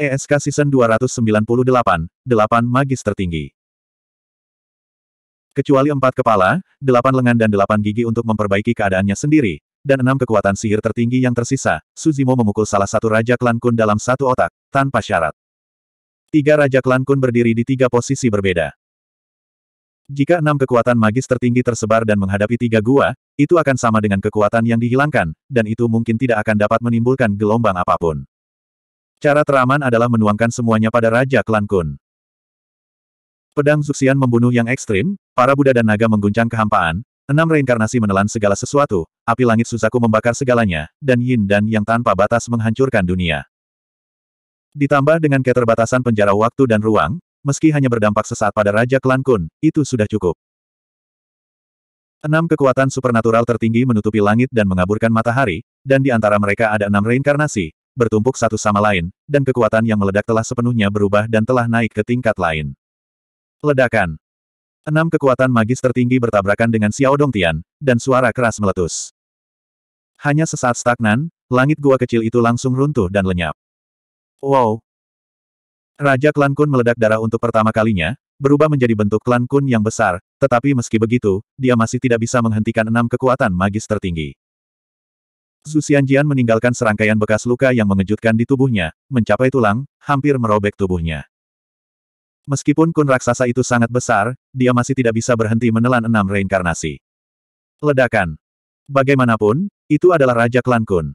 ESK Season 298, 8 magis tertinggi. Kecuali empat kepala, delapan lengan dan delapan gigi untuk memperbaiki keadaannya sendiri, dan enam kekuatan sihir tertinggi yang tersisa, Suzimo memukul salah satu Raja Klan Kun dalam satu otak, tanpa syarat. Tiga Raja Klan Kun berdiri di tiga posisi berbeda. Jika enam kekuatan magis tertinggi tersebar dan menghadapi tiga gua, itu akan sama dengan kekuatan yang dihilangkan, dan itu mungkin tidak akan dapat menimbulkan gelombang apapun. Cara teraman adalah menuangkan semuanya pada Raja Klan Kun. Pedang Zuxian membunuh yang ekstrim, para Buddha dan naga mengguncang kehampaan, enam reinkarnasi menelan segala sesuatu, api langit Suzaku membakar segalanya, dan yin dan yang tanpa batas menghancurkan dunia. Ditambah dengan keterbatasan penjara waktu dan ruang, meski hanya berdampak sesaat pada Raja Klan Kun, itu sudah cukup. Enam kekuatan supernatural tertinggi menutupi langit dan mengaburkan matahari, dan di antara mereka ada enam reinkarnasi, bertumpuk satu sama lain, dan kekuatan yang meledak telah sepenuhnya berubah dan telah naik ke tingkat lain. Ledakan. Enam kekuatan magis tertinggi bertabrakan dengan Xiao Dong Tian, dan suara keras meletus. Hanya sesaat stagnan, langit gua kecil itu langsung runtuh dan lenyap. Wow! Raja Klan Kun meledak darah untuk pertama kalinya, berubah menjadi bentuk klan Kun yang besar, tetapi meski begitu, dia masih tidak bisa menghentikan enam kekuatan magis tertinggi. Su Xianjian meninggalkan serangkaian bekas luka yang mengejutkan di tubuhnya, mencapai tulang, hampir merobek tubuhnya. Meskipun kun raksasa itu sangat besar, dia masih tidak bisa berhenti menelan enam reinkarnasi. Ledakan. Bagaimanapun, itu adalah Raja Klan Kun.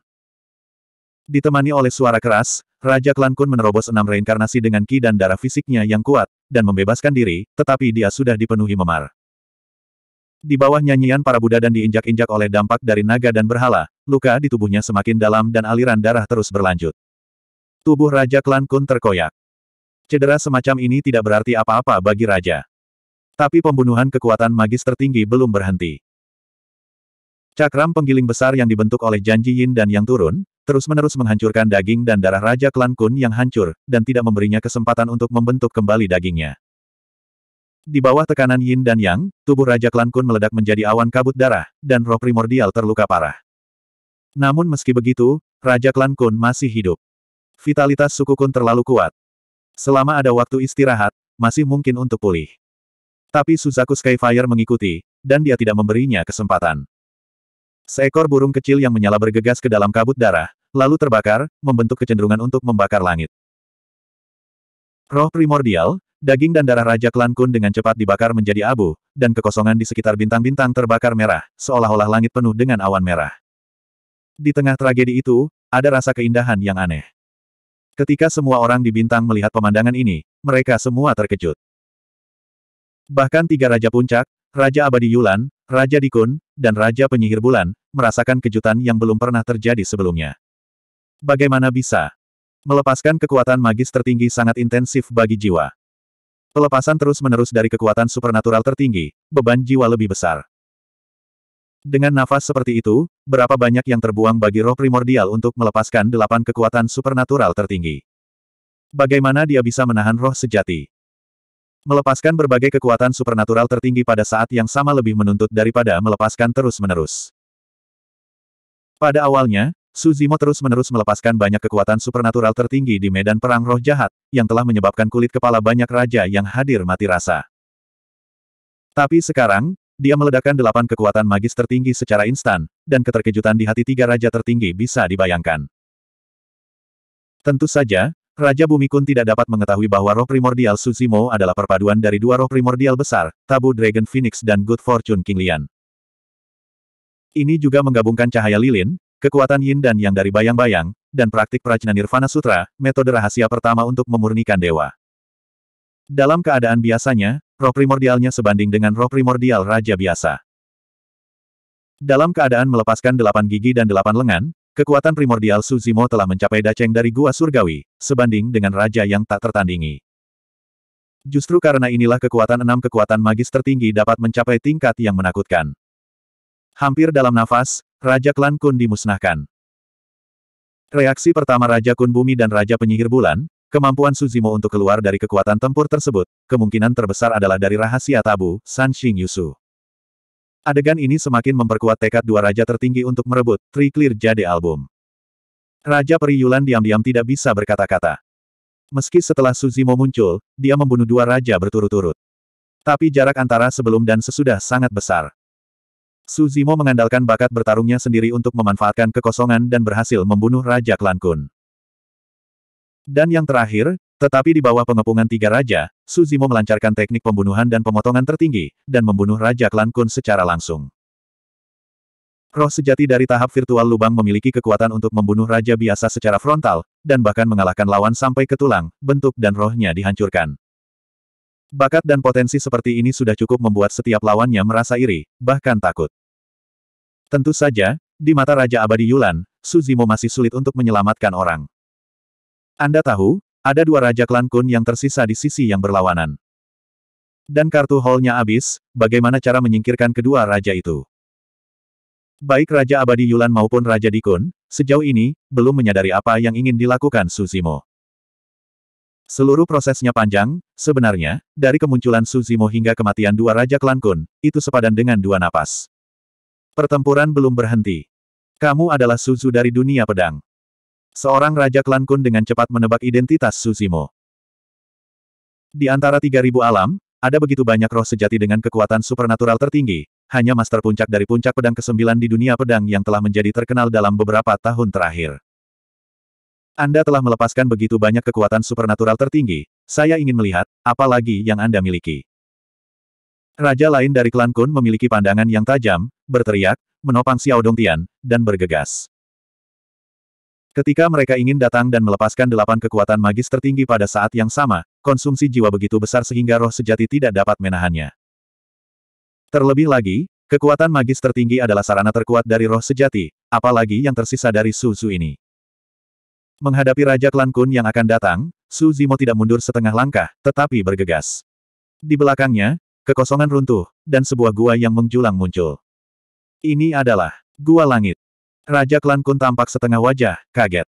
Ditemani oleh suara keras, Raja Klan Kun menerobos enam reinkarnasi dengan ki dan darah fisiknya yang kuat, dan membebaskan diri, tetapi dia sudah dipenuhi memar. Di bawah nyanyian para Buddha dan diinjak-injak oleh dampak dari naga dan berhala, luka di tubuhnya semakin dalam dan aliran darah terus berlanjut. Tubuh Raja Klan Kun terkoyak. Cedera semacam ini tidak berarti apa-apa bagi Raja. Tapi pembunuhan kekuatan magis tertinggi belum berhenti. Cakram penggiling besar yang dibentuk oleh janji Yin dan yang turun, terus-menerus menghancurkan daging dan darah Raja Klan Kun yang hancur, dan tidak memberinya kesempatan untuk membentuk kembali dagingnya. Di bawah tekanan yin dan yang, tubuh Raja Klan Kun meledak menjadi awan kabut darah, dan roh primordial terluka parah. Namun meski begitu, Raja Klan Kun masih hidup. Vitalitas suku Kun terlalu kuat. Selama ada waktu istirahat, masih mungkin untuk pulih. Tapi Suzaku Skyfire mengikuti, dan dia tidak memberinya kesempatan. Seekor burung kecil yang menyala bergegas ke dalam kabut darah, lalu terbakar, membentuk kecenderungan untuk membakar langit. Roh primordial, daging dan darah Raja Klan Kun dengan cepat dibakar menjadi abu, dan kekosongan di sekitar bintang-bintang terbakar merah, seolah-olah langit penuh dengan awan merah. Di tengah tragedi itu, ada rasa keindahan yang aneh. Ketika semua orang di Bintang melihat pemandangan ini, mereka semua terkejut. Bahkan tiga Raja Puncak, Raja Abadi Yulan, Raja Dikun, dan Raja Penyihir Bulan, merasakan kejutan yang belum pernah terjadi sebelumnya. Bagaimana bisa? Melepaskan kekuatan magis tertinggi sangat intensif bagi jiwa. Pelepasan terus-menerus dari kekuatan supernatural tertinggi, beban jiwa lebih besar. Dengan nafas seperti itu, berapa banyak yang terbuang bagi roh primordial untuk melepaskan delapan kekuatan supernatural tertinggi. Bagaimana dia bisa menahan roh sejati? Melepaskan berbagai kekuatan supernatural tertinggi pada saat yang sama lebih menuntut daripada melepaskan terus-menerus. Pada awalnya, Suzimo terus-menerus melepaskan banyak kekuatan supernatural tertinggi di medan perang roh jahat, yang telah menyebabkan kulit kepala banyak raja yang hadir mati rasa. Tapi sekarang, dia meledakkan delapan kekuatan magis tertinggi secara instan, dan keterkejutan di hati tiga raja tertinggi bisa dibayangkan. Tentu saja, Raja Bumi Kun tidak dapat mengetahui bahwa roh primordial Suzimo adalah perpaduan dari dua roh primordial besar, Tabu Dragon Phoenix dan Good Fortune King Lian. Ini juga menggabungkan cahaya lilin, kekuatan yin dan yang dari bayang-bayang, dan praktik Prajna Nirvana Sutra, metode rahasia pertama untuk memurnikan dewa. Dalam keadaan biasanya, roh primordialnya sebanding dengan roh primordial raja biasa. Dalam keadaan melepaskan delapan gigi dan delapan lengan, kekuatan primordial Suzimo telah mencapai daceng dari gua surgawi, sebanding dengan raja yang tak tertandingi. Justru karena inilah kekuatan enam kekuatan magis tertinggi dapat mencapai tingkat yang menakutkan. Hampir dalam nafas, Raja Klan Kun dimusnahkan. Reaksi pertama Raja Kun Bumi dan Raja Penyihir Bulan, Kemampuan Suzimo untuk keluar dari kekuatan tempur tersebut, kemungkinan terbesar adalah dari rahasia tabu, San Xing Yusu. Adegan ini semakin memperkuat tekad dua raja tertinggi untuk merebut Tri Clear Jade Album. Raja Periyulan diam-diam tidak bisa berkata-kata. Meski setelah Suzimo muncul, dia membunuh dua raja berturut-turut. Tapi jarak antara sebelum dan sesudah sangat besar. Suzimo mengandalkan bakat bertarungnya sendiri untuk memanfaatkan kekosongan dan berhasil membunuh Raja Klan Kun. Dan yang terakhir, tetapi di bawah pengepungan tiga raja, Suzimo melancarkan teknik pembunuhan dan pemotongan tertinggi, dan membunuh Raja Klan Kun secara langsung. Roh sejati dari tahap virtual lubang memiliki kekuatan untuk membunuh raja biasa secara frontal, dan bahkan mengalahkan lawan sampai ke tulang, bentuk dan rohnya dihancurkan. Bakat dan potensi seperti ini sudah cukup membuat setiap lawannya merasa iri, bahkan takut. Tentu saja, di mata Raja Abadi Yulan, Suzimo masih sulit untuk menyelamatkan orang. Anda tahu, ada dua Raja Klan Kun yang tersisa di sisi yang berlawanan. Dan kartu hall-nya habis, bagaimana cara menyingkirkan kedua raja itu? Baik Raja Abadi Yulan maupun Raja Dikun, sejauh ini, belum menyadari apa yang ingin dilakukan Suzimo. Seluruh prosesnya panjang, sebenarnya, dari kemunculan Suzimo hingga kematian dua Raja Klan Kun, itu sepadan dengan dua napas. Pertempuran belum berhenti. Kamu adalah Suzu dari dunia pedang. Seorang Raja Klan Kun dengan cepat menebak identitas Suzimo. Di antara 3000 alam, ada begitu banyak roh sejati dengan kekuatan supernatural tertinggi, hanya Master Puncak dari Puncak Pedang ke-9 di dunia pedang yang telah menjadi terkenal dalam beberapa tahun terakhir. Anda telah melepaskan begitu banyak kekuatan supernatural tertinggi, saya ingin melihat, apa lagi yang Anda miliki. Raja lain dari klan Kun memiliki pandangan yang tajam, berteriak, menopang Xiao Dongtian, dan bergegas. Ketika mereka ingin datang dan melepaskan delapan kekuatan magis tertinggi pada saat yang sama, konsumsi jiwa begitu besar sehingga roh sejati tidak dapat menahannya. Terlebih lagi, kekuatan magis tertinggi adalah sarana terkuat dari roh sejati, apalagi yang tersisa dari Suzu ini. Menghadapi Raja Klan Kun yang akan datang, Su Zimo tidak mundur setengah langkah, tetapi bergegas. Di belakangnya, kekosongan runtuh, dan sebuah gua yang menjulang muncul. Ini adalah Gua Langit. Raja klan Kun tampak setengah wajah, kaget.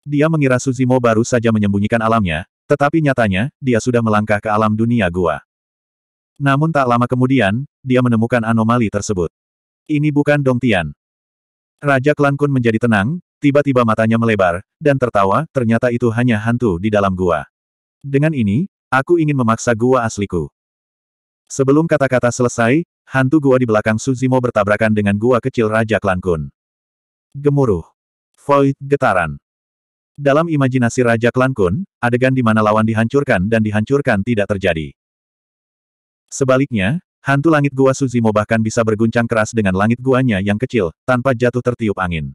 Dia mengira Suzimo baru saja menyembunyikan alamnya, tetapi nyatanya, dia sudah melangkah ke alam dunia gua. Namun tak lama kemudian, dia menemukan anomali tersebut. Ini bukan Dongtian. Raja klan Kun menjadi tenang, tiba-tiba matanya melebar, dan tertawa, ternyata itu hanya hantu di dalam gua. Dengan ini, aku ingin memaksa gua asliku. Sebelum kata-kata selesai, hantu gua di belakang Suzimo bertabrakan dengan gua kecil Raja Klan Kun. Gemuruh. Void, getaran. Dalam imajinasi Raja Klan Kun, adegan di mana lawan dihancurkan dan dihancurkan tidak terjadi. Sebaliknya, hantu langit gua Suzimo bahkan bisa berguncang keras dengan langit guanya yang kecil, tanpa jatuh tertiup angin.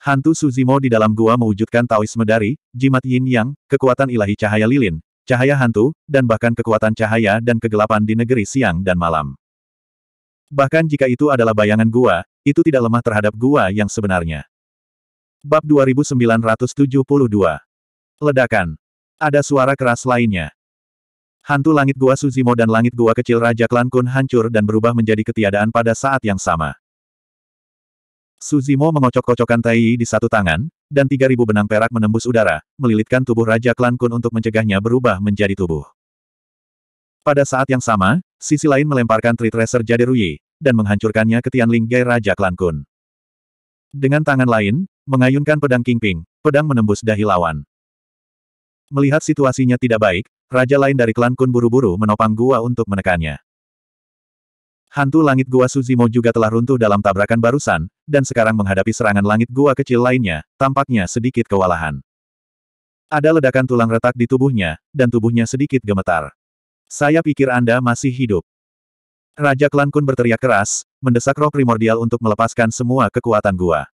Hantu Suzimo di dalam gua mewujudkan Taoisme dari, jimat yin yang, kekuatan ilahi cahaya lilin, cahaya hantu, dan bahkan kekuatan cahaya dan kegelapan di negeri siang dan malam. Bahkan jika itu adalah bayangan gua, itu tidak lemah terhadap gua yang sebenarnya. Bab 2972 Ledakan. Ada suara keras lainnya. Hantu langit gua Suzimo dan langit gua kecil Raja Klan Kun hancur dan berubah menjadi ketiadaan pada saat yang sama. Suzimo mengocok-kocokkan Tai di satu tangan, dan 3.000 benang perak menembus udara, melilitkan tubuh Raja Klan Kun untuk mencegahnya berubah menjadi tubuh. Pada saat yang sama, sisi lain melemparkan Tritracer Jade Ruyi, dan menghancurkannya ke Tianling Gai Raja Klan Kun. Dengan tangan lain, mengayunkan pedang Kingping, pedang menembus dahi lawan. Melihat situasinya tidak baik, raja lain dari klan Kun buru-buru menopang gua untuk menekannya. Hantu langit gua Suzimo juga telah runtuh dalam tabrakan barusan, dan sekarang menghadapi serangan langit gua kecil lainnya, tampaknya sedikit kewalahan. Ada ledakan tulang retak di tubuhnya, dan tubuhnya sedikit gemetar. Saya pikir Anda masih hidup. Raja Klan Kun berteriak keras, mendesak roh primordial untuk melepaskan semua kekuatan gua.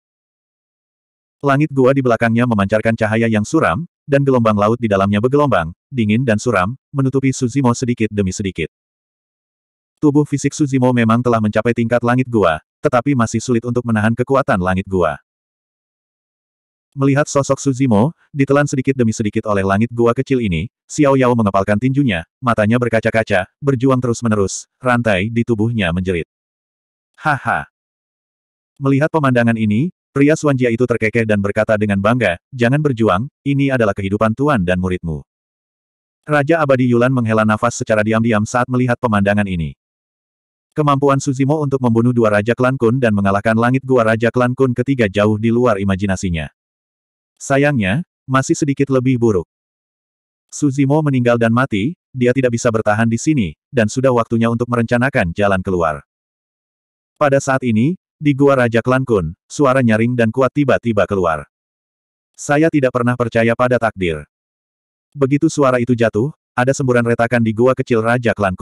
Langit gua di belakangnya memancarkan cahaya yang suram, dan gelombang laut di dalamnya bergelombang, dingin dan suram, menutupi Suzimo sedikit demi sedikit. Tubuh fisik Suzimo memang telah mencapai tingkat langit gua, tetapi masih sulit untuk menahan kekuatan langit gua. Melihat sosok Suzimo, ditelan sedikit demi sedikit oleh langit gua kecil ini, Xiao Yao mengepalkan tinjunya, matanya berkaca-kaca, berjuang terus-menerus, rantai di tubuhnya menjerit. Haha. Melihat pemandangan ini, pria Suanjia itu terkekeh dan berkata dengan bangga, jangan berjuang, ini adalah kehidupan tuan dan muridmu. Raja Abadi Yulan menghela nafas secara diam-diam saat melihat pemandangan ini. Kemampuan Suzimo untuk membunuh dua Raja Klan Kun dan mengalahkan langit gua Raja Klan Kun ketiga jauh di luar imajinasinya. Sayangnya, masih sedikit lebih buruk. Suzimo meninggal dan mati, dia tidak bisa bertahan di sini, dan sudah waktunya untuk merencanakan jalan keluar. Pada saat ini, di gua Raja Klan suara nyaring dan kuat tiba-tiba keluar. Saya tidak pernah percaya pada takdir. Begitu suara itu jatuh, ada semburan retakan di gua kecil Raja Klan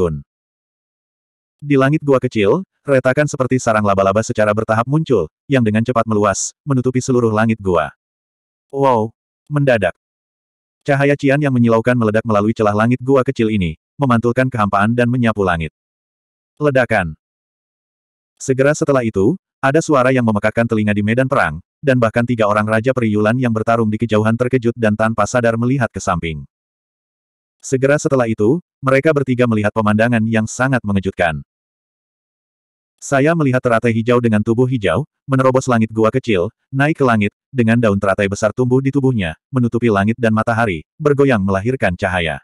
Di langit gua kecil, retakan seperti sarang laba-laba secara bertahap muncul, yang dengan cepat meluas, menutupi seluruh langit gua. Wow! Mendadak. Cahaya Cian yang menyilaukan meledak melalui celah langit gua kecil ini, memantulkan kehampaan dan menyapu langit. Ledakan. Segera setelah itu, ada suara yang memekakkan telinga di medan perang, dan bahkan tiga orang Raja Periyulan yang bertarung di kejauhan terkejut dan tanpa sadar melihat ke samping. Segera setelah itu, mereka bertiga melihat pemandangan yang sangat mengejutkan. Saya melihat teratai hijau dengan tubuh hijau, menerobos langit gua kecil, naik ke langit, dengan daun teratai besar tumbuh di tubuhnya, menutupi langit dan matahari, bergoyang melahirkan cahaya.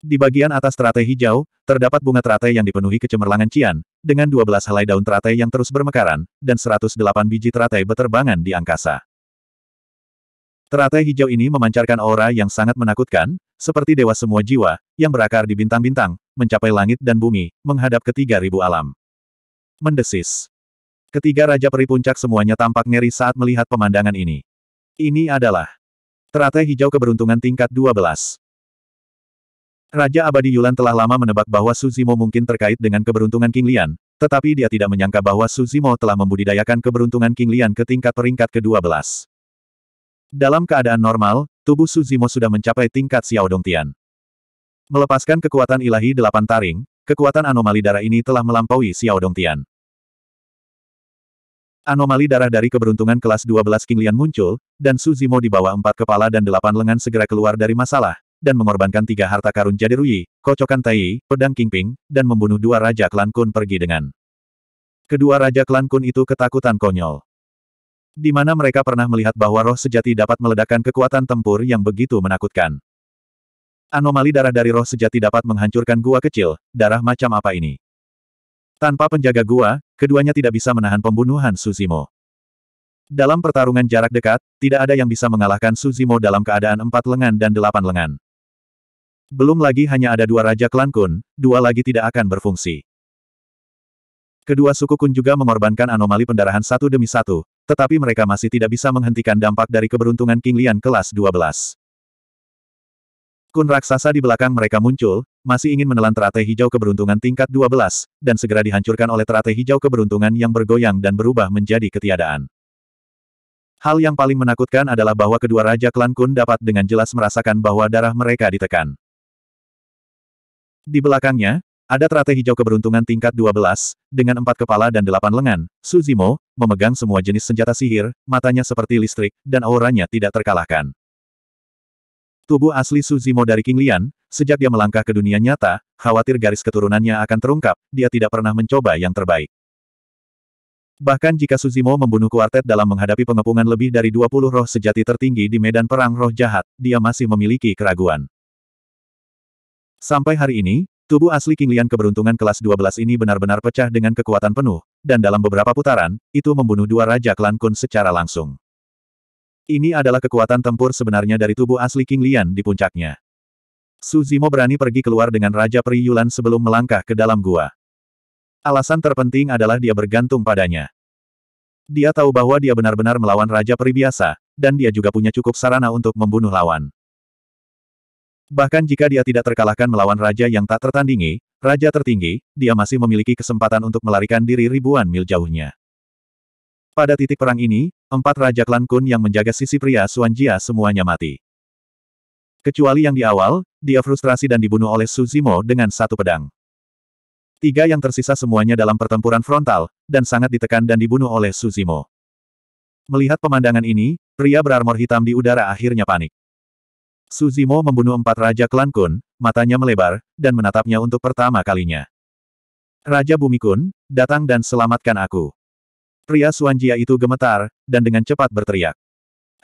Di bagian atas teratai hijau, terdapat bunga teratai yang dipenuhi kecemerlangan cian, dengan 12 helai daun teratai yang terus bermekaran, dan 108 biji teratai beterbangan di angkasa. Teratai hijau ini memancarkan aura yang sangat menakutkan, seperti dewa semua jiwa, yang berakar di bintang-bintang, mencapai langit dan bumi, menghadap ke ribu alam. Mendesis. Ketiga Raja Peri Puncak semuanya tampak ngeri saat melihat pemandangan ini. Ini adalah teratai hijau keberuntungan tingkat 12. Raja Abadi Yulan telah lama menebak bahwa Suzimo mungkin terkait dengan keberuntungan King Lian, tetapi dia tidak menyangka bahwa Suzimo telah membudidayakan keberuntungan King Lian ke tingkat peringkat ke-12. Dalam keadaan normal, tubuh Suzimo sudah mencapai tingkat Xiao Dong Tian. Melepaskan kekuatan ilahi delapan taring, kekuatan anomali darah ini telah melampaui Xiao Dongtian. Anomali darah dari keberuntungan kelas 12 Lian muncul, dan Su Zimo di bawah empat kepala dan delapan lengan segera keluar dari masalah, dan mengorbankan tiga harta karun jadi Rui, kocokan Tai, pedang Kingping, dan membunuh dua Raja Klan Kun pergi dengan. Kedua Raja Klan Kun itu ketakutan konyol. Di mana mereka pernah melihat bahwa roh sejati dapat meledakkan kekuatan tempur yang begitu menakutkan. Anomali darah dari roh sejati dapat menghancurkan gua kecil, darah macam apa ini? Tanpa penjaga gua, keduanya tidak bisa menahan pembunuhan Suzimo. Dalam pertarungan jarak dekat, tidak ada yang bisa mengalahkan Suzimo dalam keadaan empat lengan dan delapan lengan. Belum lagi hanya ada dua Raja Klan Kun, dua lagi tidak akan berfungsi. Kedua suku Kun juga mengorbankan anomali pendarahan satu demi satu, tetapi mereka masih tidak bisa menghentikan dampak dari keberuntungan King Lian kelas 12. Kun raksasa di belakang mereka muncul, masih ingin menelan teratai hijau keberuntungan tingkat 12, dan segera dihancurkan oleh teratai hijau keberuntungan yang bergoyang dan berubah menjadi ketiadaan. Hal yang paling menakutkan adalah bahwa kedua Raja Klan Kun dapat dengan jelas merasakan bahwa darah mereka ditekan. Di belakangnya, ada teratai hijau keberuntungan tingkat 12, dengan empat kepala dan delapan lengan, Suzimo, memegang semua jenis senjata sihir, matanya seperti listrik, dan auranya tidak terkalahkan. Tubuh asli Suzimo dari King Lian, sejak dia melangkah ke dunia nyata, khawatir garis keturunannya akan terungkap, dia tidak pernah mencoba yang terbaik. Bahkan jika Suzimo membunuh kuartet dalam menghadapi pengepungan lebih dari 20 roh sejati tertinggi di medan perang roh jahat, dia masih memiliki keraguan. Sampai hari ini, tubuh asli King Lian keberuntungan kelas 12 ini benar-benar pecah dengan kekuatan penuh, dan dalam beberapa putaran, itu membunuh dua Raja Klan Kun secara langsung. Ini adalah kekuatan tempur sebenarnya dari tubuh asli King Lian di puncaknya. Su Zimo berani pergi keluar dengan Raja Peri Yulan sebelum melangkah ke dalam gua. Alasan terpenting adalah dia bergantung padanya. Dia tahu bahwa dia benar-benar melawan Raja Peri biasa, dan dia juga punya cukup sarana untuk membunuh lawan. Bahkan jika dia tidak terkalahkan melawan raja yang tak tertandingi, raja tertinggi, dia masih memiliki kesempatan untuk melarikan diri ribuan mil jauhnya. Pada titik perang ini, Empat Raja Klan Kun yang menjaga sisi pria Suanjia semuanya mati. Kecuali yang di awal, dia frustrasi dan dibunuh oleh Su Zimo dengan satu pedang. Tiga yang tersisa semuanya dalam pertempuran frontal, dan sangat ditekan dan dibunuh oleh Su Zimo. Melihat pemandangan ini, pria berarmor hitam di udara akhirnya panik. Su Zimo membunuh empat Raja Klan Kun, matanya melebar, dan menatapnya untuk pertama kalinya. Raja Bumi Kun, datang dan selamatkan aku. Pria Suanjia itu gemetar, dan dengan cepat berteriak.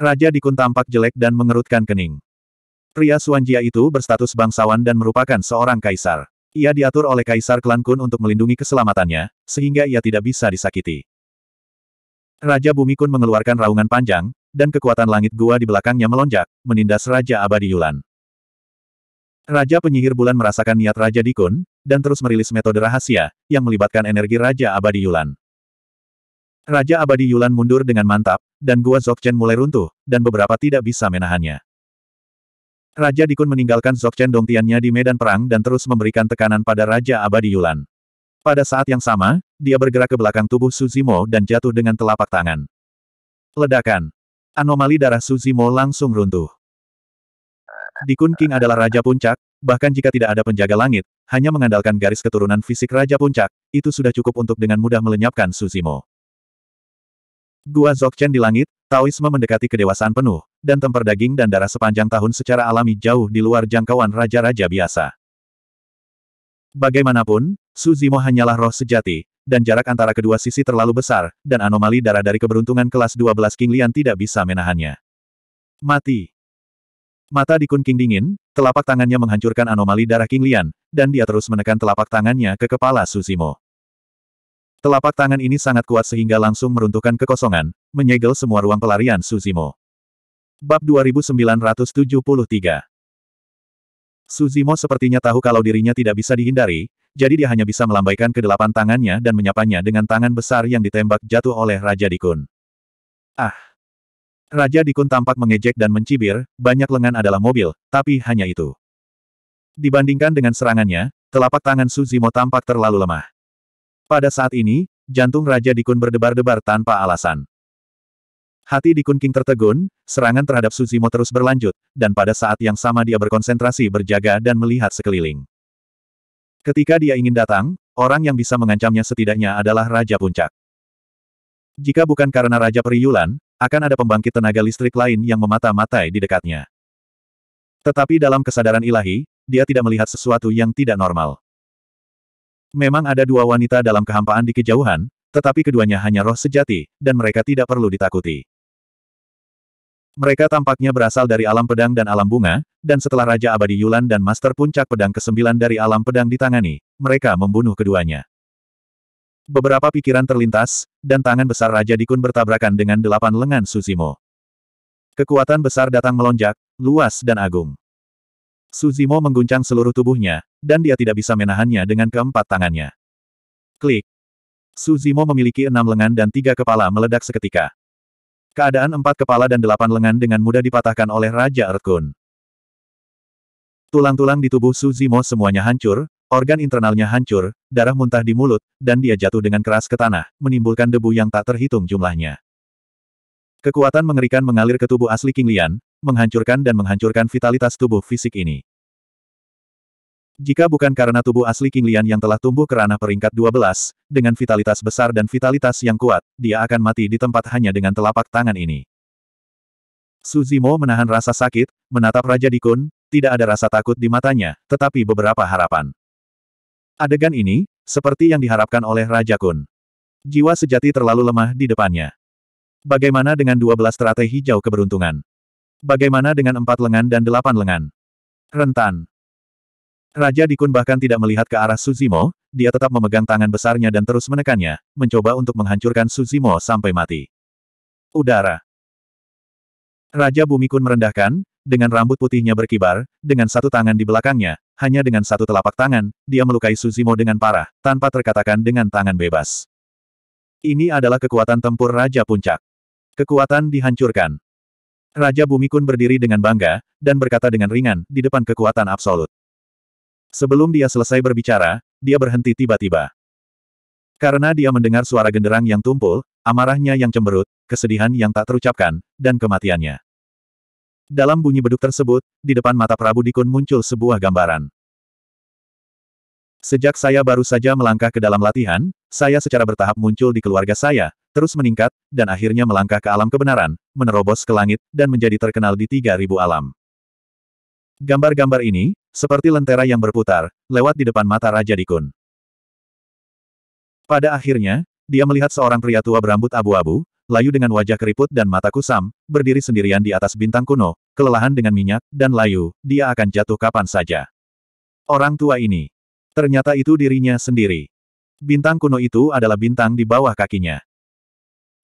Raja Dikun tampak jelek dan mengerutkan kening. Pria Suanjia itu berstatus bangsawan dan merupakan seorang kaisar. Ia diatur oleh Kaisar Klan Kun untuk melindungi keselamatannya, sehingga ia tidak bisa disakiti. Raja Bumi Kun mengeluarkan raungan panjang, dan kekuatan langit gua di belakangnya melonjak, menindas Raja Abadi Yulan. Raja Penyihir Bulan merasakan niat Raja Dikun, dan terus merilis metode rahasia, yang melibatkan energi Raja Abadi Yulan. Raja Abadi Yulan mundur dengan mantap, dan gua Zokchen mulai runtuh, dan beberapa tidak bisa menahannya. Raja Dikun meninggalkan Zokchen Dongtiannya di medan perang dan terus memberikan tekanan pada Raja Abadi Yulan. Pada saat yang sama, dia bergerak ke belakang tubuh Suzimo dan jatuh dengan telapak tangan. Ledakan. Anomali darah Suzimo langsung runtuh. Dikun King adalah Raja Puncak, bahkan jika tidak ada penjaga langit, hanya mengandalkan garis keturunan fisik Raja Puncak, itu sudah cukup untuk dengan mudah melenyapkan Suzimo. Gua Zokchen di langit, Taoisme mendekati kedewasaan penuh, dan tempur daging dan darah sepanjang tahun secara alami jauh di luar jangkauan raja-raja biasa. Bagaimanapun, Suzimo hanyalah roh sejati, dan jarak antara kedua sisi terlalu besar, dan anomali darah dari keberuntungan kelas 12 King Lian tidak bisa menahannya. Mati. Mata di Kun King dingin, telapak tangannya menghancurkan anomali darah King Lian, dan dia terus menekan telapak tangannya ke kepala Suzimo. Telapak tangan ini sangat kuat sehingga langsung meruntuhkan kekosongan, menyegel semua ruang pelarian Suzimo. Bab 2973 Suzimo sepertinya tahu kalau dirinya tidak bisa dihindari, jadi dia hanya bisa melambaikan kedelapan tangannya dan menyapanya dengan tangan besar yang ditembak jatuh oleh Raja Dikun. Ah! Raja Dikun tampak mengejek dan mencibir, banyak lengan adalah mobil, tapi hanya itu. Dibandingkan dengan serangannya, telapak tangan Suzimo tampak terlalu lemah. Pada saat ini, jantung Raja Dikun berdebar-debar tanpa alasan. Hati Dikun King tertegun, serangan terhadap Suzimo terus berlanjut, dan pada saat yang sama dia berkonsentrasi berjaga dan melihat sekeliling. Ketika dia ingin datang, orang yang bisa mengancamnya setidaknya adalah Raja Puncak. Jika bukan karena Raja Periulan, akan ada pembangkit tenaga listrik lain yang memata-matai di dekatnya. Tetapi dalam kesadaran ilahi, dia tidak melihat sesuatu yang tidak normal. Memang ada dua wanita dalam kehampaan di kejauhan, tetapi keduanya hanya roh sejati, dan mereka tidak perlu ditakuti. Mereka tampaknya berasal dari alam pedang dan alam bunga, dan setelah Raja Abadi Yulan dan Master Puncak Pedang ke-9 dari alam pedang ditangani, mereka membunuh keduanya. Beberapa pikiran terlintas, dan tangan besar Raja Dikun bertabrakan dengan delapan lengan Suzimo. Kekuatan besar datang melonjak, luas dan agung. Suzimo mengguncang seluruh tubuhnya, dan dia tidak bisa menahannya dengan keempat tangannya. Klik. Suzimo memiliki enam lengan dan tiga kepala meledak seketika. Keadaan empat kepala dan delapan lengan dengan mudah dipatahkan oleh Raja Erkun. Tulang-tulang di tubuh Suzimo semuanya hancur, organ internalnya hancur, darah muntah di mulut, dan dia jatuh dengan keras ke tanah, menimbulkan debu yang tak terhitung jumlahnya. Kekuatan mengerikan mengalir ke tubuh asli King Lian, menghancurkan dan menghancurkan vitalitas tubuh fisik ini. Jika bukan karena tubuh asli King Lian yang telah tumbuh ke ranah peringkat 12, dengan vitalitas besar dan vitalitas yang kuat, dia akan mati di tempat hanya dengan telapak tangan ini. Suzimo menahan rasa sakit, menatap Raja Dikun, tidak ada rasa takut di matanya, tetapi beberapa harapan. Adegan ini, seperti yang diharapkan oleh Raja Kun. Jiwa sejati terlalu lemah di depannya. Bagaimana dengan 12 strategi hijau keberuntungan? Bagaimana dengan empat lengan dan delapan lengan? Rentan, Raja Dikun bahkan tidak melihat ke arah Suzimo, dia tetap memegang tangan besarnya dan terus menekannya, mencoba untuk menghancurkan Suzimo sampai mati. Udara. Raja Bumi Kun merendahkan, dengan rambut putihnya berkibar, dengan satu tangan di belakangnya, hanya dengan satu telapak tangan, dia melukai Suzimo dengan parah, tanpa terkatakan dengan tangan bebas. Ini adalah kekuatan tempur Raja Puncak. Kekuatan dihancurkan. Raja Bumi Kun berdiri dengan bangga, dan berkata dengan ringan, di depan kekuatan absolut. Sebelum dia selesai berbicara, dia berhenti tiba-tiba. Karena dia mendengar suara genderang yang tumpul, amarahnya yang cemberut, kesedihan yang tak terucapkan, dan kematiannya. Dalam bunyi beduk tersebut, di depan mata Prabu Dikun muncul sebuah gambaran. Sejak saya baru saja melangkah ke dalam latihan, saya secara bertahap muncul di keluarga saya, terus meningkat, dan akhirnya melangkah ke alam kebenaran, menerobos ke langit, dan menjadi terkenal di 3000 alam. Gambar-gambar ini, seperti lentera yang berputar, lewat di depan mata Raja Dikun. Pada akhirnya, dia melihat seorang pria tua berambut abu-abu, layu dengan wajah keriput dan mata kusam, berdiri sendirian di atas bintang kuno, kelelahan dengan minyak, dan layu, dia akan jatuh kapan saja. Orang tua ini. Ternyata itu dirinya sendiri. Bintang kuno itu adalah bintang di bawah kakinya.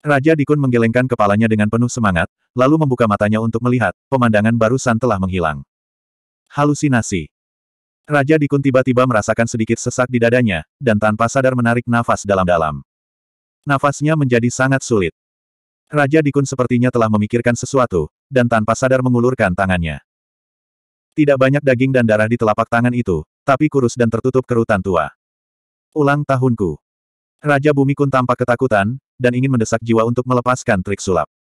Raja Dikun menggelengkan kepalanya dengan penuh semangat, lalu membuka matanya untuk melihat, pemandangan barusan telah menghilang. Halusinasi. Raja Dikun tiba-tiba merasakan sedikit sesak di dadanya, dan tanpa sadar menarik nafas dalam-dalam. Nafasnya menjadi sangat sulit. Raja Dikun sepertinya telah memikirkan sesuatu, dan tanpa sadar mengulurkan tangannya. Tidak banyak daging dan darah di telapak tangan itu, tapi kurus dan tertutup kerutan tua. Ulang tahunku. Raja Bumi Kun tampak ketakutan, dan ingin mendesak jiwa untuk melepaskan trik sulap.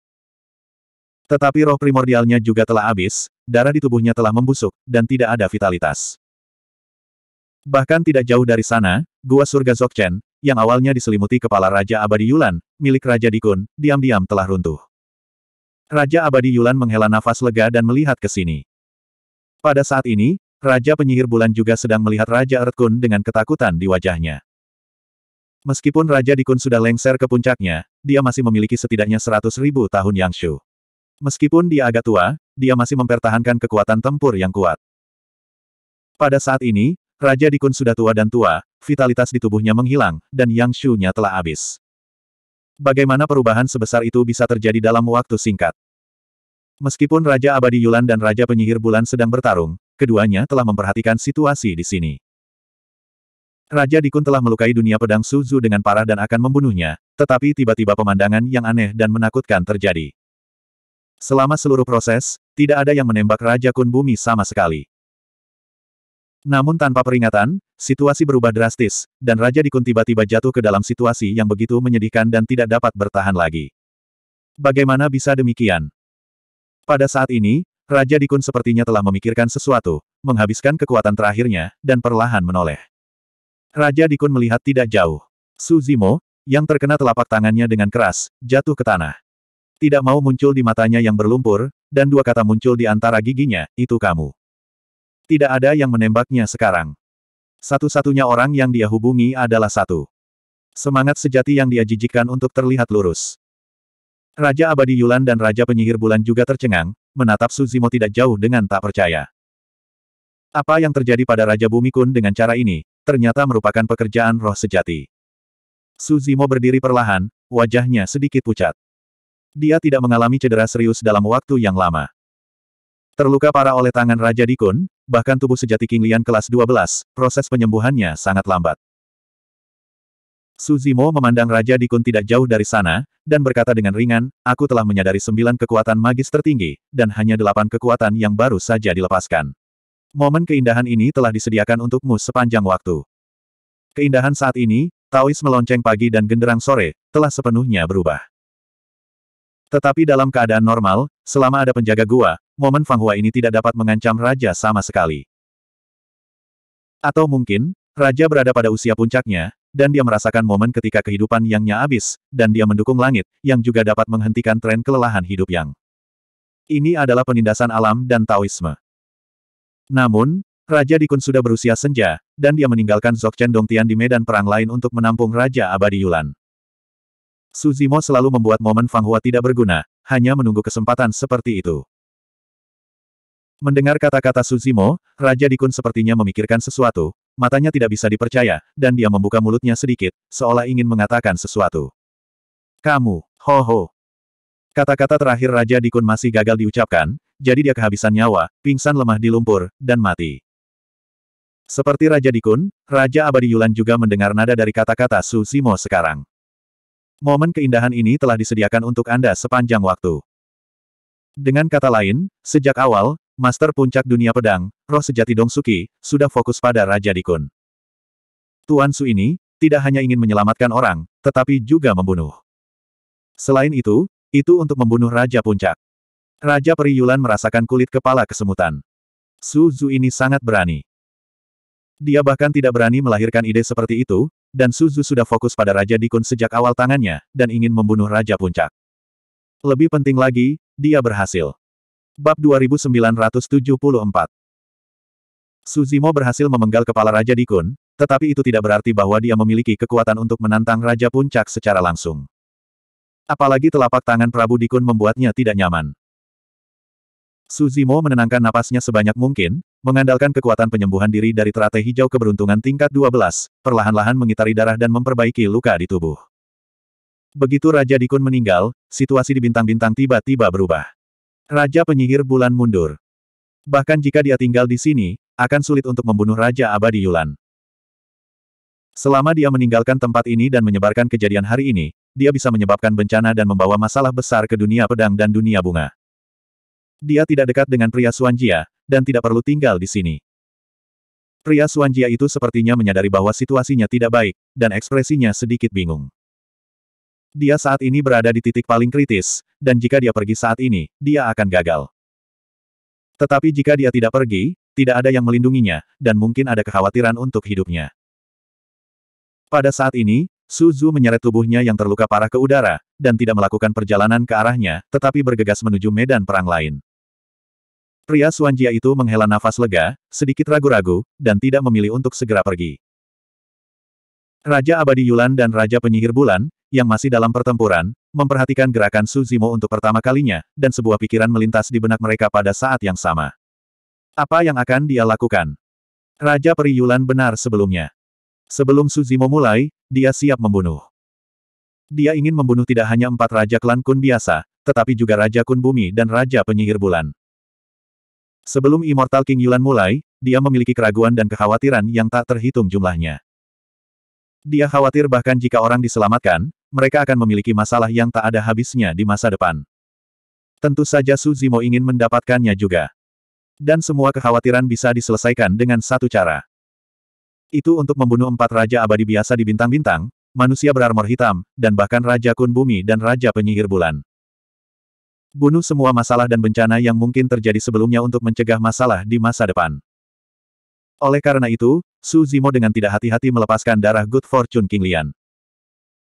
Tetapi roh primordialnya juga telah habis, darah di tubuhnya telah membusuk, dan tidak ada vitalitas. Bahkan tidak jauh dari sana, gua surga Zokchen, yang awalnya diselimuti kepala Raja Abadi Yulan, milik Raja Dikun, diam-diam telah runtuh. Raja Abadi Yulan menghela nafas lega dan melihat ke sini. Pada saat ini, Raja Penyihir Bulan juga sedang melihat Raja Ertkun dengan ketakutan di wajahnya. Meskipun Raja Dikun sudah lengser ke puncaknya, dia masih memiliki setidaknya seratus ribu tahun Yangshu. Meskipun dia agak tua, dia masih mempertahankan kekuatan tempur yang kuat. Pada saat ini, Raja Dikun sudah tua dan tua, vitalitas di tubuhnya menghilang, dan yang shu-nya telah habis. Bagaimana perubahan sebesar itu bisa terjadi dalam waktu singkat? Meskipun Raja Abadi Yulan dan Raja Penyihir Bulan sedang bertarung, keduanya telah memperhatikan situasi di sini. Raja Dikun telah melukai dunia pedang Suzu dengan parah dan akan membunuhnya, tetapi tiba-tiba pemandangan yang aneh dan menakutkan terjadi. Selama seluruh proses, tidak ada yang menembak Raja Kun Bumi sama sekali. Namun tanpa peringatan, situasi berubah drastis, dan Raja Dikun tiba-tiba jatuh ke dalam situasi yang begitu menyedihkan dan tidak dapat bertahan lagi. Bagaimana bisa demikian? Pada saat ini, Raja Dikun sepertinya telah memikirkan sesuatu, menghabiskan kekuatan terakhirnya, dan perlahan menoleh. Raja Dikun melihat tidak jauh. Suzimo, yang terkena telapak tangannya dengan keras, jatuh ke tanah. Tidak mau muncul di matanya yang berlumpur, dan dua kata muncul di antara giginya, itu kamu. Tidak ada yang menembaknya sekarang. Satu-satunya orang yang dia hubungi adalah satu. Semangat sejati yang dia jijikkan untuk terlihat lurus. Raja Abadi Yulan dan Raja Penyihir Bulan juga tercengang, menatap Suzimo tidak jauh dengan tak percaya. Apa yang terjadi pada Raja Bumi Kun dengan cara ini, ternyata merupakan pekerjaan roh sejati. Suzimo berdiri perlahan, wajahnya sedikit pucat. Dia tidak mengalami cedera serius dalam waktu yang lama. Terluka parah oleh tangan Raja Dikun, bahkan tubuh sejati King Lian kelas 12, proses penyembuhannya sangat lambat. Suzimo memandang Raja Dikun tidak jauh dari sana, dan berkata dengan ringan, aku telah menyadari sembilan kekuatan magis tertinggi, dan hanya delapan kekuatan yang baru saja dilepaskan. Momen keindahan ini telah disediakan untukmu sepanjang waktu. Keindahan saat ini, Taois melonceng pagi dan genderang sore, telah sepenuhnya berubah. Tetapi dalam keadaan normal, selama ada penjaga gua, momen Fanghua ini tidak dapat mengancam raja sama sekali. Atau mungkin, raja berada pada usia puncaknya, dan dia merasakan momen ketika kehidupan yangnya habis, dan dia mendukung langit, yang juga dapat menghentikan tren kelelahan hidup yang. Ini adalah penindasan alam dan Taoisme. Namun, Raja Dikun sudah berusia senja, dan dia meninggalkan Dong Tian di medan perang lain untuk menampung Raja Abadi Yulan. Suzimo selalu membuat momen Fang Hua tidak berguna, hanya menunggu kesempatan seperti itu. Mendengar kata-kata Suzimo, Raja Dikun sepertinya memikirkan sesuatu, matanya tidak bisa dipercaya, dan dia membuka mulutnya sedikit, seolah ingin mengatakan sesuatu. Kamu, ho-ho. Kata-kata terakhir Raja Dikun masih gagal diucapkan, jadi dia kehabisan nyawa, pingsan lemah di lumpur, dan mati. Seperti Raja Dikun, Raja Abadi Yulan juga mendengar nada dari kata-kata Suzimo sekarang. Momen keindahan ini telah disediakan untuk Anda sepanjang waktu. Dengan kata lain, sejak awal, Master Puncak Dunia Pedang, roh sejati Suki, sudah fokus pada Raja Dikun. Tuan Su ini, tidak hanya ingin menyelamatkan orang, tetapi juga membunuh. Selain itu, itu untuk membunuh Raja Puncak. Raja Periyulan merasakan kulit kepala kesemutan. Su Zu ini sangat berani. Dia bahkan tidak berani melahirkan ide seperti itu, dan Suzu sudah fokus pada Raja Dikun sejak awal tangannya, dan ingin membunuh Raja Puncak. Lebih penting lagi, dia berhasil. Bab 2974 Suzimo berhasil memenggal kepala Raja Dikun, tetapi itu tidak berarti bahwa dia memiliki kekuatan untuk menantang Raja Puncak secara langsung. Apalagi telapak tangan Prabu Dikun membuatnya tidak nyaman. Suzimo menenangkan napasnya sebanyak mungkin, Mengandalkan kekuatan penyembuhan diri dari teratai hijau keberuntungan tingkat 12, perlahan-lahan mengitari darah dan memperbaiki luka di tubuh. Begitu Raja Dikun meninggal, situasi di bintang-bintang tiba-tiba berubah. Raja penyihir bulan mundur. Bahkan jika dia tinggal di sini, akan sulit untuk membunuh Raja Abadi Yulan. Selama dia meninggalkan tempat ini dan menyebarkan kejadian hari ini, dia bisa menyebabkan bencana dan membawa masalah besar ke dunia pedang dan dunia bunga. Dia tidak dekat dengan pria Suanjia, dan tidak perlu tinggal di sini. Pria Suanjia itu sepertinya menyadari bahwa situasinya tidak baik, dan ekspresinya sedikit bingung. Dia saat ini berada di titik paling kritis, dan jika dia pergi saat ini, dia akan gagal. Tetapi jika dia tidak pergi, tidak ada yang melindunginya, dan mungkin ada kekhawatiran untuk hidupnya. Pada saat ini, Suzu menyeret tubuhnya yang terluka parah ke udara, dan tidak melakukan perjalanan ke arahnya, tetapi bergegas menuju medan perang lain. Pria Suanjia itu menghela nafas lega, sedikit ragu-ragu, dan tidak memilih untuk segera pergi. Raja Abadi Yulan dan Raja Penyihir Bulan, yang masih dalam pertempuran, memperhatikan gerakan Suzimo untuk pertama kalinya, dan sebuah pikiran melintas di benak mereka pada saat yang sama. Apa yang akan dia lakukan? Raja Peri Yulan benar sebelumnya. Sebelum Suzimo mulai, dia siap membunuh. Dia ingin membunuh tidak hanya empat Raja Klan Kun biasa, tetapi juga Raja Kun Bumi dan Raja Penyihir Bulan. Sebelum Immortal King Yulan mulai, dia memiliki keraguan dan kekhawatiran yang tak terhitung jumlahnya. Dia khawatir bahkan jika orang diselamatkan, mereka akan memiliki masalah yang tak ada habisnya di masa depan. Tentu saja Su Zimo ingin mendapatkannya juga. Dan semua kekhawatiran bisa diselesaikan dengan satu cara. Itu untuk membunuh empat raja abadi biasa di bintang-bintang, manusia berarmor hitam, dan bahkan Raja Kun Bumi dan Raja Penyihir Bulan. Bunuh semua masalah dan bencana yang mungkin terjadi sebelumnya untuk mencegah masalah di masa depan. Oleh karena itu, Su Zimo dengan tidak hati-hati melepaskan darah Good Fortune King Lian.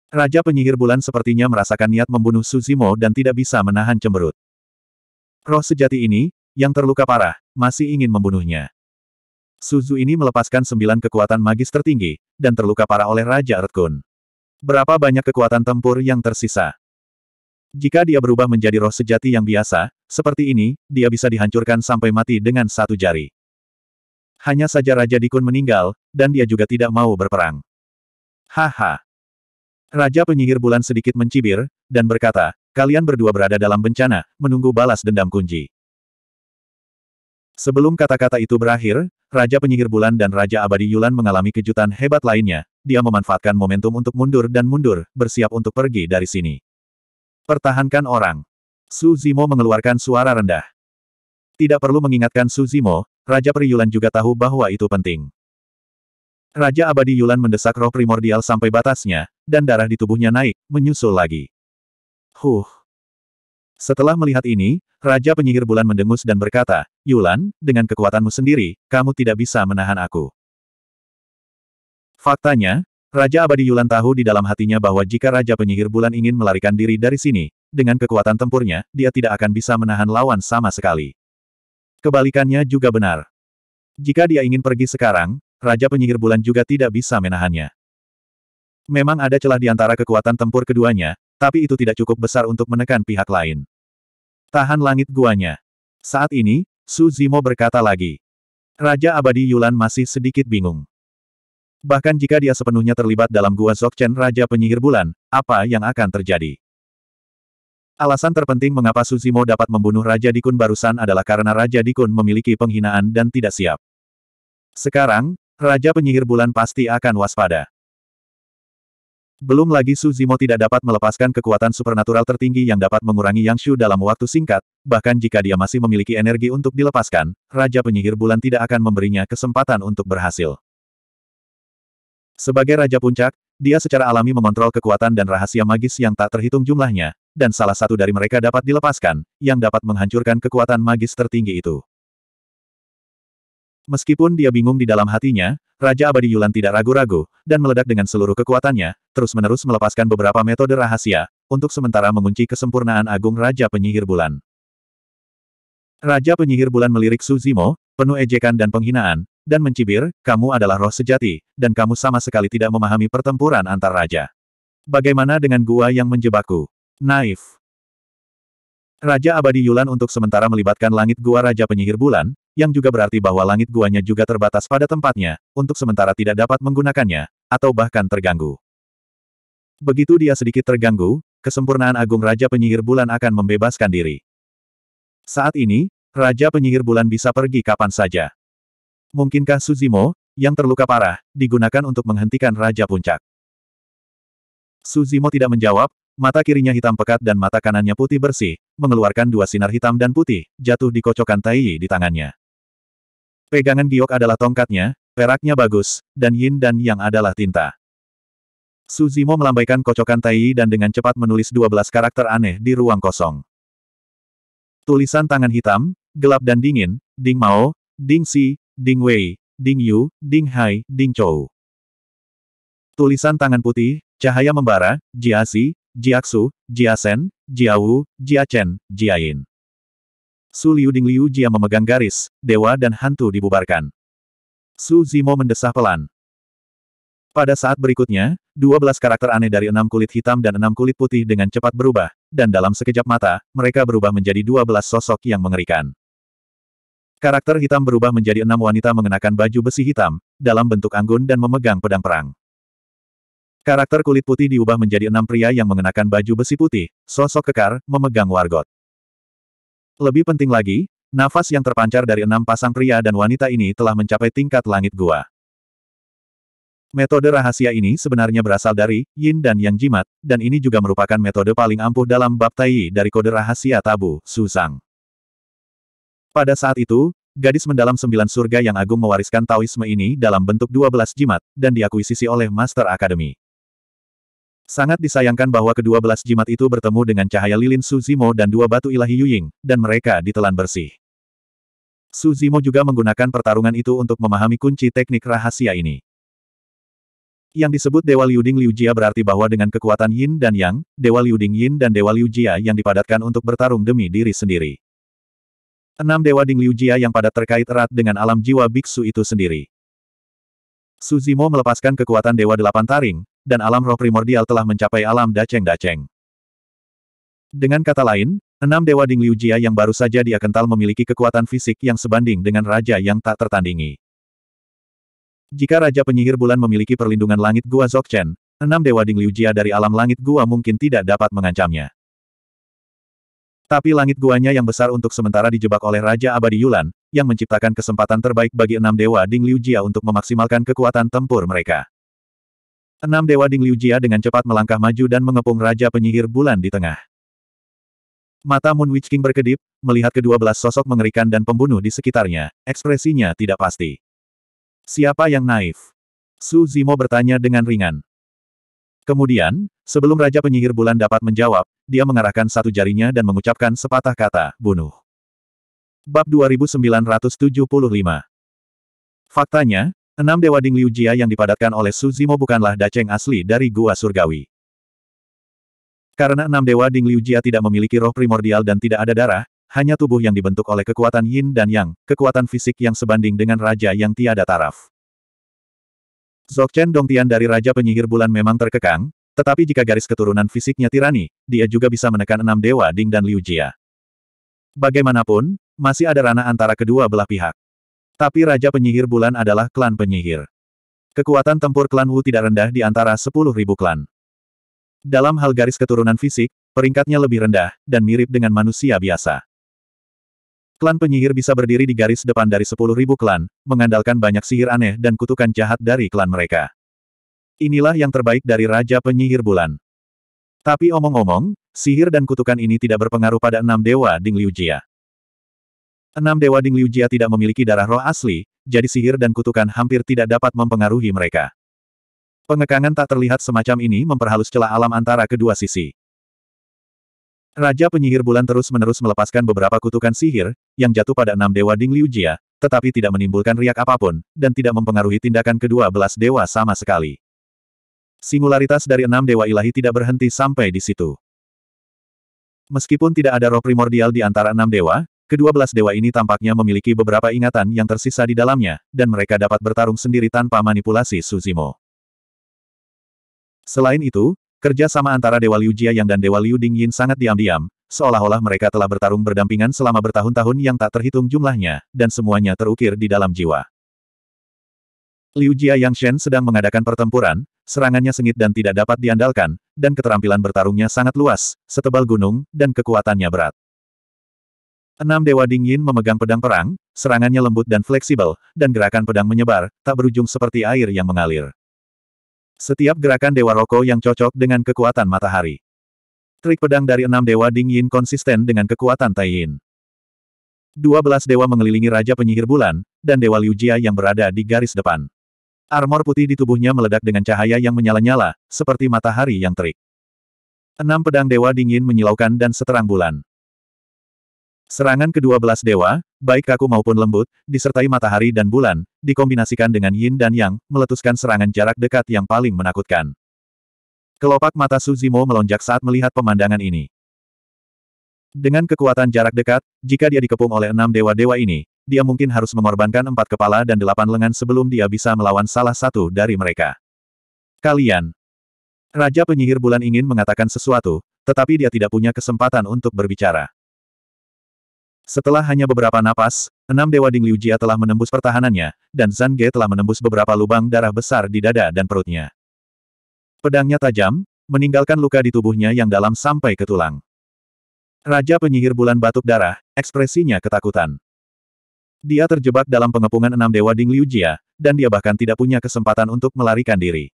Raja penyihir bulan sepertinya merasakan niat membunuh Su Zimo dan tidak bisa menahan cemberut. Roh sejati ini, yang terluka parah, masih ingin membunuhnya. Suzu ini melepaskan sembilan kekuatan magis tertinggi, dan terluka parah oleh Raja Ertkun. Berapa banyak kekuatan tempur yang tersisa? Jika dia berubah menjadi roh sejati yang biasa, seperti ini, dia bisa dihancurkan sampai mati dengan satu jari. Hanya saja Raja Dikun meninggal, dan dia juga tidak mau berperang. Haha. Raja penyihir bulan sedikit mencibir, dan berkata, kalian berdua berada dalam bencana, menunggu balas dendam kunci. Sebelum kata-kata itu berakhir, Raja Penyihir Bulan dan Raja Abadi Yulan mengalami kejutan hebat lainnya. Dia memanfaatkan momentum untuk mundur dan mundur, bersiap untuk pergi dari sini. Pertahankan orang. Su Zimo mengeluarkan suara rendah. Tidak perlu mengingatkan Su Zimo, Raja Periyulan juga tahu bahwa itu penting. Raja Abadi Yulan mendesak roh primordial sampai batasnya, dan darah di tubuhnya naik, menyusul lagi. Huh. Setelah melihat ini, Raja Penyihir Bulan mendengus dan berkata, Yulan, dengan kekuatanmu sendiri, kamu tidak bisa menahan aku. Faktanya, Raja Abadi Yulan tahu di dalam hatinya bahwa jika Raja Penyihir Bulan ingin melarikan diri dari sini, dengan kekuatan tempurnya, dia tidak akan bisa menahan lawan sama sekali. Kebalikannya juga benar. Jika dia ingin pergi sekarang, Raja Penyihir Bulan juga tidak bisa menahannya. Memang ada celah di antara kekuatan tempur keduanya, tapi itu tidak cukup besar untuk menekan pihak lain. Tahan langit guanya. Saat ini, Su Zimo berkata lagi. Raja Abadi Yulan masih sedikit bingung. Bahkan jika dia sepenuhnya terlibat dalam gua Chen, Raja Penyihir Bulan, apa yang akan terjadi? Alasan terpenting mengapa Suzimo dapat membunuh Raja Dikun barusan adalah karena Raja Dikun memiliki penghinaan dan tidak siap. Sekarang, Raja Penyihir Bulan pasti akan waspada. Belum lagi Suzimo tidak dapat melepaskan kekuatan supernatural tertinggi yang dapat mengurangi Yang Shu dalam waktu singkat, bahkan jika dia masih memiliki energi untuk dilepaskan, Raja Penyihir Bulan tidak akan memberinya kesempatan untuk berhasil. Sebagai Raja Puncak, dia secara alami mengontrol kekuatan dan rahasia magis yang tak terhitung jumlahnya, dan salah satu dari mereka dapat dilepaskan, yang dapat menghancurkan kekuatan magis tertinggi itu. Meskipun dia bingung di dalam hatinya, Raja Abadi Yulan tidak ragu-ragu, dan meledak dengan seluruh kekuatannya, terus-menerus melepaskan beberapa metode rahasia, untuk sementara mengunci kesempurnaan agung Raja Penyihir Bulan. Raja Penyihir Bulan melirik Suzimo, penuh ejekan dan penghinaan, dan mencibir, kamu adalah roh sejati, dan kamu sama sekali tidak memahami pertempuran antar raja. Bagaimana dengan gua yang menjebakku? Naif. Raja Abadi Yulan untuk sementara melibatkan langit gua Raja Penyihir Bulan, yang juga berarti bahwa langit guanya juga terbatas pada tempatnya, untuk sementara tidak dapat menggunakannya, atau bahkan terganggu. Begitu dia sedikit terganggu, kesempurnaan agung Raja Penyihir Bulan akan membebaskan diri. Saat ini, Raja Penyihir Bulan bisa pergi kapan saja. Mungkinkah Suzimo, yang terluka parah, digunakan untuk menghentikan Raja Puncak? Suzimo tidak menjawab, mata kirinya hitam pekat dan mata kanannya putih bersih, mengeluarkan dua sinar hitam dan putih, jatuh di kocokan Taiyi di tangannya. Pegangan giok adalah tongkatnya, peraknya bagus, dan yin dan yang adalah tinta. Suzimo melambaikan kocokan Taiyi dan dengan cepat menulis 12 karakter aneh di ruang kosong. Tulisan tangan hitam, gelap dan dingin, Ding Mao, Ding Si, Ding Wei, Ding Yu, Ding Hai, Ding Chou. Tulisan tangan putih, cahaya membara, Jiasi, Jiaksu, Jiasen, Jiawu, Jiachen, Jiain. Su Liu Ding Liu Jia memegang garis, dewa dan hantu dibubarkan. Su Zimo mendesah pelan. Pada saat berikutnya, dua belas karakter aneh dari enam kulit hitam dan enam kulit putih dengan cepat berubah, dan dalam sekejap mata, mereka berubah menjadi dua belas sosok yang mengerikan. Karakter hitam berubah menjadi enam wanita mengenakan baju besi hitam, dalam bentuk anggun dan memegang pedang perang. Karakter kulit putih diubah menjadi enam pria yang mengenakan baju besi putih, sosok kekar, memegang wargot. Lebih penting lagi, nafas yang terpancar dari enam pasang pria dan wanita ini telah mencapai tingkat langit gua. Metode rahasia ini sebenarnya berasal dari Yin dan Yang Jimat, dan ini juga merupakan metode paling ampuh dalam bab Tai dari kode rahasia tabu, Susang. Pada saat itu, gadis mendalam sembilan surga yang agung mewariskan Taoisme ini dalam bentuk 12 jimat, dan diakuisisi oleh Master Academy. Sangat disayangkan bahwa kedua belas jimat itu bertemu dengan cahaya lilin Suzimo dan dua batu ilahi Yuying, dan mereka ditelan bersih. Suzimo juga menggunakan pertarungan itu untuk memahami kunci teknik rahasia ini. Yang disebut Dewa Liuding Liu Jia berarti bahwa dengan kekuatan Yin dan Yang, Dewa Liuding Yin dan Dewa Liu Jia yang dipadatkan untuk bertarung demi diri sendiri. Enam Dewa Ding Liu Jia yang pada terkait erat dengan alam jiwa biksu itu sendiri. Suzimo melepaskan kekuatan Dewa Delapan Taring, dan alam roh primordial telah mencapai alam daceng-daceng. Dengan kata lain, enam Dewa Ding Liu Jia yang baru saja dia kental memiliki kekuatan fisik yang sebanding dengan Raja yang tak tertandingi. Jika Raja Penyihir Bulan memiliki perlindungan langit Gua Zokchen, enam Dewa Ding Liu Jia dari alam langit Gua mungkin tidak dapat mengancamnya. Tapi langit guanya yang besar untuk sementara dijebak oleh Raja Abadi Yulan, yang menciptakan kesempatan terbaik bagi enam dewa Ding Liu Jia untuk memaksimalkan kekuatan tempur mereka. Enam dewa Ding Liu Jia dengan cepat melangkah maju dan mengepung Raja Penyihir Bulan di tengah. Mata Moon Witch King berkedip, melihat kedua belas sosok mengerikan dan pembunuh di sekitarnya, ekspresinya tidak pasti. Siapa yang naif? Su Zimo bertanya dengan ringan. Kemudian, sebelum Raja Penyihir Bulan dapat menjawab, dia mengarahkan satu jarinya dan mengucapkan sepatah kata, bunuh. Bab 2975 Faktanya, enam Dewa Ding Liu Jia yang dipadatkan oleh Su Zimo bukanlah daceng asli dari Gua Surgawi. Karena enam Dewa Ding Liu Jia tidak memiliki roh primordial dan tidak ada darah, hanya tubuh yang dibentuk oleh kekuatan yin dan yang, kekuatan fisik yang sebanding dengan raja yang tiada taraf. Zokchen Dongtian dari Raja Penyihir Bulan memang terkekang, tetapi jika garis keturunan fisiknya tirani, dia juga bisa menekan enam Dewa Ding dan Liu Jia. Bagaimanapun, masih ada ranah antara kedua belah pihak. Tapi Raja Penyihir Bulan adalah klan penyihir. Kekuatan tempur klan Wu tidak rendah di antara sepuluh ribu klan. Dalam hal garis keturunan fisik, peringkatnya lebih rendah, dan mirip dengan manusia biasa. Klan penyihir bisa berdiri di garis depan dari 10.000 klan, mengandalkan banyak sihir aneh dan kutukan jahat dari klan mereka. Inilah yang terbaik dari Raja Penyihir Bulan. Tapi omong-omong, sihir dan kutukan ini tidak berpengaruh pada enam dewa Ding Jia. Enam dewa Ding Jia tidak memiliki darah roh asli, jadi sihir dan kutukan hampir tidak dapat mempengaruhi mereka. Pengekangan tak terlihat semacam ini memperhalus celah alam antara kedua sisi. Raja penyihir bulan terus-menerus melepaskan beberapa kutukan sihir, yang jatuh pada enam dewa Ding Liu Jia, tetapi tidak menimbulkan riak apapun, dan tidak mempengaruhi tindakan kedua belas dewa sama sekali. Singularitas dari enam dewa ilahi tidak berhenti sampai di situ. Meskipun tidak ada roh primordial di antara enam dewa, Kedua belas dewa ini tampaknya memiliki beberapa ingatan yang tersisa di dalamnya, dan mereka dapat bertarung sendiri tanpa manipulasi Suzimo. Selain itu, Kerja sama antara Dewa Liu Jia Yang dan Dewa Liu Ding Yin sangat diam-diam, seolah-olah mereka telah bertarung berdampingan selama bertahun-tahun yang tak terhitung jumlahnya, dan semuanya terukir di dalam jiwa. Liu Jia Yang Shen sedang mengadakan pertempuran, serangannya sengit dan tidak dapat diandalkan, dan keterampilan bertarungnya sangat luas, setebal gunung, dan kekuatannya berat. Enam Dewa Ding Yin memegang pedang perang, serangannya lembut dan fleksibel, dan gerakan pedang menyebar, tak berujung seperti air yang mengalir. Setiap gerakan Dewa Roko yang cocok dengan kekuatan matahari. Trik pedang dari enam Dewa dingin konsisten dengan kekuatan Tai Yin. Dua belas dewa mengelilingi Raja Penyihir Bulan, dan Dewa Liu Jia yang berada di garis depan. Armor putih di tubuhnya meledak dengan cahaya yang menyala-nyala, seperti matahari yang terik. Enam pedang Dewa Dingin menyilaukan dan seterang bulan. Serangan kedua belas dewa, baik kaku maupun lembut, disertai matahari dan bulan, dikombinasikan dengan yin dan yang, meletuskan serangan jarak dekat yang paling menakutkan. Kelopak mata Suzimo melonjak saat melihat pemandangan ini. Dengan kekuatan jarak dekat, jika dia dikepung oleh enam dewa-dewa ini, dia mungkin harus mengorbankan empat kepala dan delapan lengan sebelum dia bisa melawan salah satu dari mereka. Kalian. Raja penyihir bulan ingin mengatakan sesuatu, tetapi dia tidak punya kesempatan untuk berbicara. Setelah hanya beberapa napas, enam Dewa Ding Liu Jia telah menembus pertahanannya, dan Zhang Ge telah menembus beberapa lubang darah besar di dada dan perutnya. Pedangnya tajam, meninggalkan luka di tubuhnya yang dalam sampai ke tulang. Raja penyihir bulan batuk darah, ekspresinya ketakutan. Dia terjebak dalam pengepungan enam Dewa Ding Liu Jia, dan dia bahkan tidak punya kesempatan untuk melarikan diri.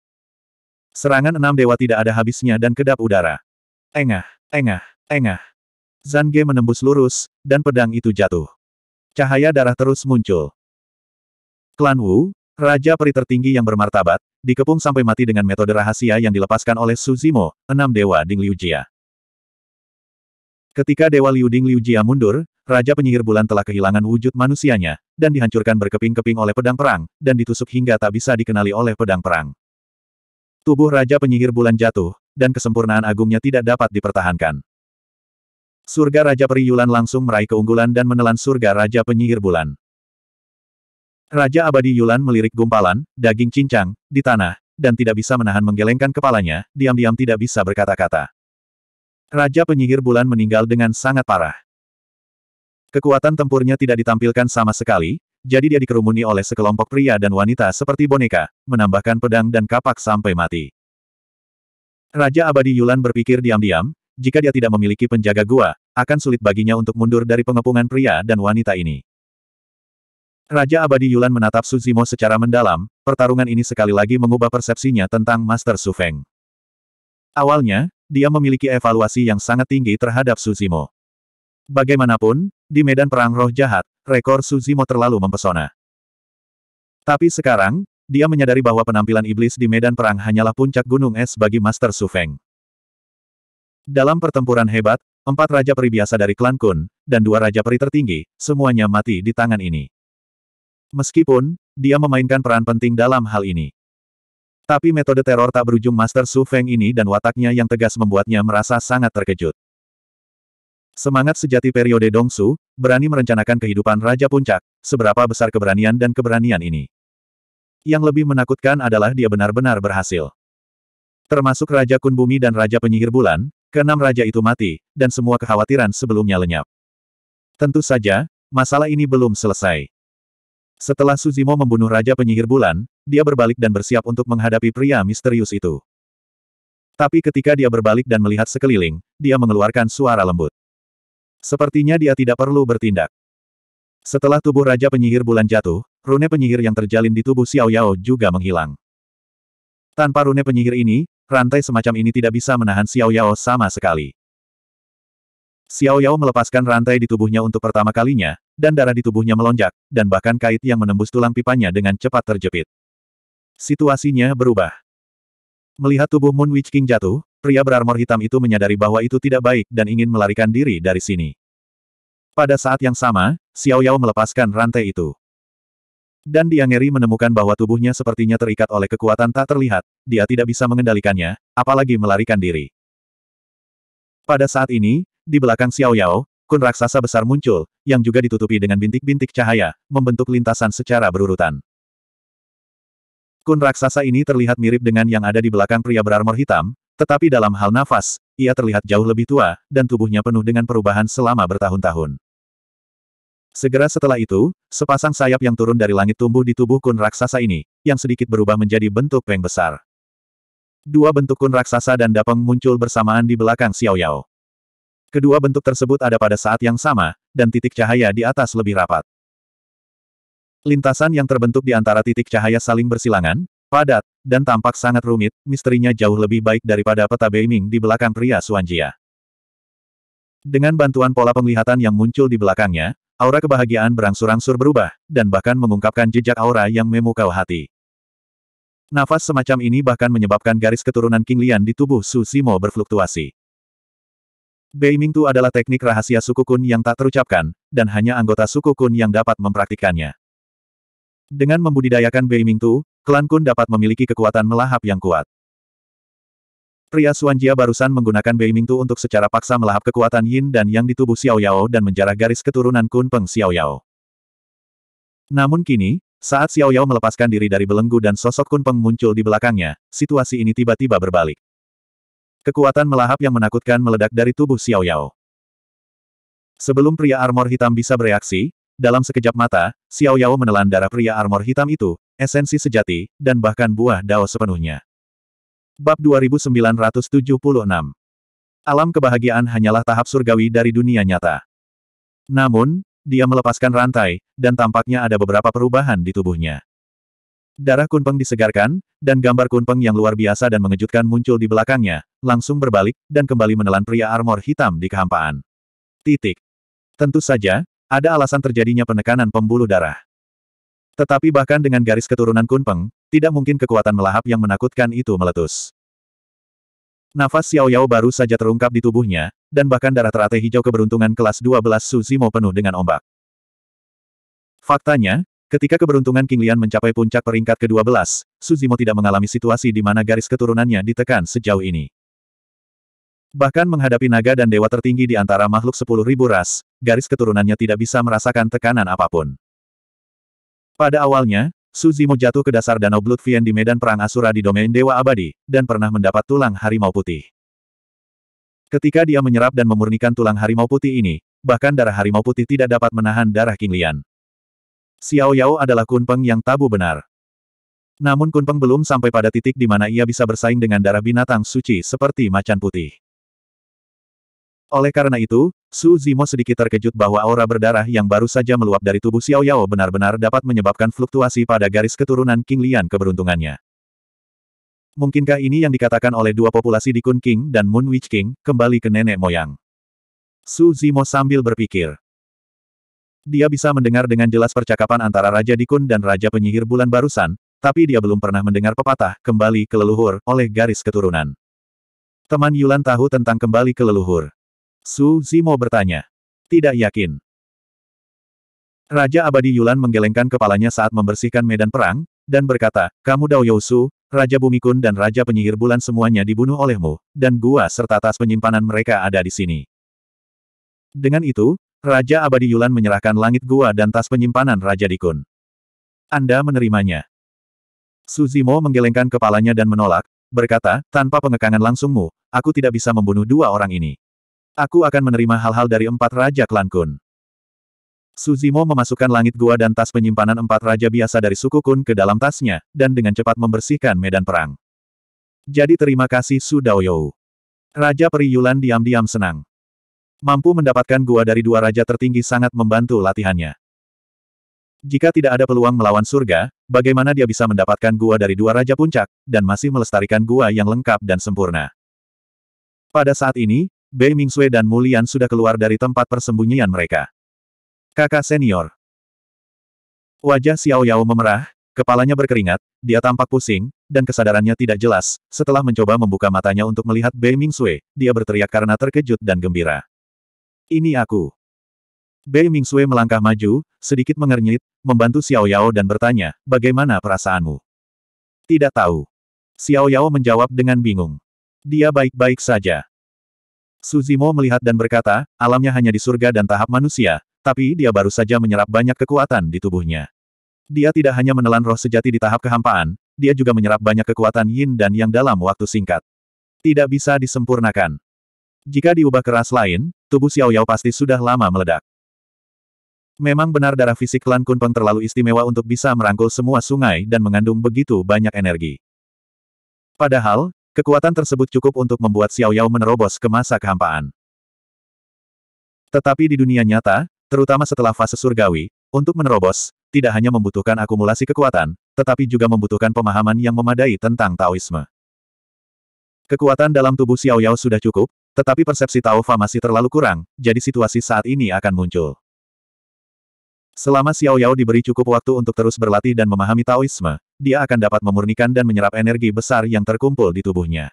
Serangan enam dewa tidak ada habisnya dan kedap udara. Engah, engah, engah. Zan Ge menembus lurus, dan pedang itu jatuh. Cahaya darah terus muncul. Klan Wu, Raja peri tertinggi yang bermartabat, dikepung sampai mati dengan metode rahasia yang dilepaskan oleh Suzimo, enam Dewa Ding Jia. Ketika Dewa Liu Ding Jia mundur, Raja Penyihir Bulan telah kehilangan wujud manusianya, dan dihancurkan berkeping-keping oleh pedang perang, dan ditusuk hingga tak bisa dikenali oleh pedang perang. Tubuh Raja Penyihir Bulan jatuh, dan kesempurnaan agungnya tidak dapat dipertahankan. Surga Raja Periyulan langsung meraih keunggulan dan menelan surga Raja Penyihir Bulan. Raja Abadi Yulan melirik gumpalan, daging cincang, di tanah, dan tidak bisa menahan menggelengkan kepalanya, diam-diam tidak bisa berkata-kata. Raja Penyihir Bulan meninggal dengan sangat parah. Kekuatan tempurnya tidak ditampilkan sama sekali, jadi dia dikerumuni oleh sekelompok pria dan wanita seperti boneka, menambahkan pedang dan kapak sampai mati. Raja Abadi Yulan berpikir diam-diam, jika dia tidak memiliki penjaga gua, akan sulit baginya untuk mundur dari pengepungan pria dan wanita ini. Raja Abadi Yulan menatap Suzimo secara mendalam, pertarungan ini sekali lagi mengubah persepsinya tentang Master Su Feng. Awalnya, dia memiliki evaluasi yang sangat tinggi terhadap Suzimo. Bagaimanapun, di medan perang roh jahat, rekor Suzimo terlalu mempesona. Tapi sekarang, dia menyadari bahwa penampilan iblis di medan perang hanyalah puncak gunung es bagi Master Su Feng. Dalam pertempuran hebat, empat raja peri biasa dari klan Kun, dan dua raja peri tertinggi, semuanya mati di tangan ini. Meskipun, dia memainkan peran penting dalam hal ini. Tapi metode teror tak berujung Master Su Feng ini dan wataknya yang tegas membuatnya merasa sangat terkejut. Semangat sejati periode Dong Su berani merencanakan kehidupan Raja Puncak, seberapa besar keberanian dan keberanian ini. Yang lebih menakutkan adalah dia benar-benar berhasil. Termasuk Raja Kun Bumi dan Raja Penyihir Bulan, Keenam raja itu mati, dan semua kekhawatiran sebelumnya lenyap. Tentu saja, masalah ini belum selesai. Setelah Suzimo membunuh Raja Penyihir Bulan, dia berbalik dan bersiap untuk menghadapi pria misterius itu. Tapi ketika dia berbalik dan melihat sekeliling, dia mengeluarkan suara lembut. Sepertinya dia tidak perlu bertindak. Setelah tubuh Raja Penyihir Bulan jatuh, rune penyihir yang terjalin di tubuh Xiao Yao juga menghilang. Tanpa rune penyihir ini, Rantai semacam ini tidak bisa menahan Xiao Yao sama sekali. Xiao Yao melepaskan rantai di tubuhnya untuk pertama kalinya, dan darah di tubuhnya melonjak, dan bahkan kait yang menembus tulang pipanya dengan cepat terjepit. Situasinya berubah. Melihat tubuh Moon Witch King jatuh, pria berarmor hitam itu menyadari bahwa itu tidak baik dan ingin melarikan diri dari sini. Pada saat yang sama, Xiao Yao melepaskan rantai itu. Dan Diangeri menemukan bahwa tubuhnya sepertinya terikat oleh kekuatan tak terlihat, dia tidak bisa mengendalikannya, apalagi melarikan diri. Pada saat ini, di belakang Xiao Yao, kun raksasa besar muncul, yang juga ditutupi dengan bintik-bintik cahaya, membentuk lintasan secara berurutan. Kun raksasa ini terlihat mirip dengan yang ada di belakang pria berarmor hitam, tetapi dalam hal nafas, ia terlihat jauh lebih tua, dan tubuhnya penuh dengan perubahan selama bertahun-tahun. Segera setelah itu, sepasang sayap yang turun dari langit tumbuh di tubuh kun raksasa ini, yang sedikit berubah menjadi bentuk peng besar. Dua bentuk kun raksasa dan dapeng muncul bersamaan di belakang Xiao Yao. Kedua bentuk tersebut ada pada saat yang sama, dan titik cahaya di atas lebih rapat. Lintasan yang terbentuk di antara titik cahaya saling bersilangan, padat, dan tampak sangat rumit, misterinya jauh lebih baik daripada peta Beiming di belakang pria Suanjia. Dengan bantuan pola penglihatan yang muncul di belakangnya, Aura kebahagiaan berangsur-angsur berubah, dan bahkan mengungkapkan jejak aura yang memukau hati. Nafas semacam ini bahkan menyebabkan garis keturunan King Lian di tubuh Su Simo berfluktuasi. Beiming Tu adalah teknik rahasia suku Kun yang tak terucapkan, dan hanya anggota suku Kun yang dapat mempraktikkannya. Dengan membudidayakan Beiming Tu, klan Kun dapat memiliki kekuatan melahap yang kuat. Pria Suanjia barusan menggunakan Beimingtu untuk secara paksa melahap kekuatan Yin dan Yang di tubuh Xiao Yao dan menjarah garis keturunan Kun Peng Xiao Yao. Namun kini, saat Xiao Yao melepaskan diri dari belenggu dan sosok Kun Peng muncul di belakangnya, situasi ini tiba-tiba berbalik. Kekuatan melahap yang menakutkan meledak dari tubuh Xiao Yao. Sebelum pria armor hitam bisa bereaksi, dalam sekejap mata, Xiao Yao menelan darah pria armor hitam itu, esensi sejati, dan bahkan buah dao sepenuhnya. Bab 2976 Alam kebahagiaan hanyalah tahap surgawi dari dunia nyata. Namun, dia melepaskan rantai, dan tampaknya ada beberapa perubahan di tubuhnya. Darah Kunpeng disegarkan, dan gambar Kunpeng yang luar biasa dan mengejutkan muncul di belakangnya, langsung berbalik, dan kembali menelan pria armor hitam di kehampaan. Titik. Tentu saja, ada alasan terjadinya penekanan pembuluh darah. Tetapi bahkan dengan garis keturunan Kunpeng, tidak mungkin kekuatan melahap yang menakutkan itu meletus. Nafas Xiao Yao baru saja terungkap di tubuhnya, dan bahkan darah teratai hijau keberuntungan kelas 12 Su Zimo penuh dengan ombak. Faktanya, ketika keberuntungan King Lian mencapai puncak peringkat ke-12, Su Zimo tidak mengalami situasi di mana garis keturunannya ditekan sejauh ini. Bahkan menghadapi naga dan dewa tertinggi di antara makhluk 10.000 ras, garis keturunannya tidak bisa merasakan tekanan apapun. Pada awalnya, Suzimo jatuh ke dasar Danau Blood di medan perang Asura di domain Dewa Abadi, dan pernah mendapat tulang harimau putih. Ketika dia menyerap dan memurnikan tulang harimau putih ini, bahkan darah harimau putih tidak dapat menahan darah King Lian. Xiao Yao adalah kunpeng yang tabu benar. Namun kunpeng belum sampai pada titik di mana ia bisa bersaing dengan darah binatang suci seperti macan putih. Oleh karena itu, Su Zimo sedikit terkejut bahwa aura berdarah yang baru saja meluap dari tubuh Xiao Yao benar-benar dapat menyebabkan fluktuasi pada garis keturunan King Lian keberuntungannya. Mungkinkah ini yang dikatakan oleh dua populasi di Kun King dan Moon Witch King, kembali ke nenek moyang? Su Zimo sambil berpikir. Dia bisa mendengar dengan jelas percakapan antara Raja Dikun dan Raja Penyihir Bulan barusan, tapi dia belum pernah mendengar pepatah kembali ke leluhur oleh garis keturunan. Teman Yulan tahu tentang kembali ke leluhur. Su Zimo bertanya. Tidak yakin. Raja Abadi Yulan menggelengkan kepalanya saat membersihkan medan perang, dan berkata, Kamu Dao Yousu, Raja Bumi Kun dan Raja Penyihir Bulan semuanya dibunuh olehmu, dan gua serta tas penyimpanan mereka ada di sini. Dengan itu, Raja Abadi Yulan menyerahkan langit gua dan tas penyimpanan Raja Dikun. Anda menerimanya. Su Zimo menggelengkan kepalanya dan menolak, berkata, tanpa pengekangan langsungmu, aku tidak bisa membunuh dua orang ini. Aku akan menerima hal-hal dari empat Raja Klan Kun. Suzimo memasukkan langit gua dan tas penyimpanan empat raja biasa dari suku Kun ke dalam tasnya, dan dengan cepat membersihkan medan perang. Jadi terima kasih Su Daoyou. Raja peri Yulan diam-diam senang. Mampu mendapatkan gua dari dua raja tertinggi sangat membantu latihannya. Jika tidak ada peluang melawan surga, bagaimana dia bisa mendapatkan gua dari dua raja puncak, dan masih melestarikan gua yang lengkap dan sempurna. Pada saat ini, Bei Mingxue dan Mulian sudah keluar dari tempat persembunyian mereka. Kakak senior. Wajah Xiao Yao memerah, kepalanya berkeringat, dia tampak pusing, dan kesadarannya tidak jelas. Setelah mencoba membuka matanya untuk melihat Bei Mingxue, dia berteriak karena terkejut dan gembira. Ini aku. Bei Mingxue melangkah maju, sedikit mengernyit, membantu Xiao Yao dan bertanya, bagaimana perasaanmu? Tidak tahu. Xiao Yao menjawab dengan bingung. Dia baik-baik saja. Suzimo melihat dan berkata, alamnya hanya di surga dan tahap manusia, tapi dia baru saja menyerap banyak kekuatan di tubuhnya. Dia tidak hanya menelan roh sejati di tahap kehampaan, dia juga menyerap banyak kekuatan yin dan yang dalam waktu singkat. Tidak bisa disempurnakan. Jika diubah ke ras lain, tubuh Xiao Yao pasti sudah lama meledak. Memang benar darah fisik klan Peng terlalu istimewa untuk bisa merangkul semua sungai dan mengandung begitu banyak energi. Padahal, Kekuatan tersebut cukup untuk membuat Xiao Yao menerobos ke masa kehampaan. Tetapi di dunia nyata, terutama setelah fase surgawi, untuk menerobos, tidak hanya membutuhkan akumulasi kekuatan, tetapi juga membutuhkan pemahaman yang memadai tentang Taoisme. Kekuatan dalam tubuh Xiao Yao sudah cukup, tetapi persepsi Tao Fa masih terlalu kurang, jadi situasi saat ini akan muncul. Selama Xiao Yao diberi cukup waktu untuk terus berlatih dan memahami Taoisme, dia akan dapat memurnikan dan menyerap energi besar yang terkumpul di tubuhnya.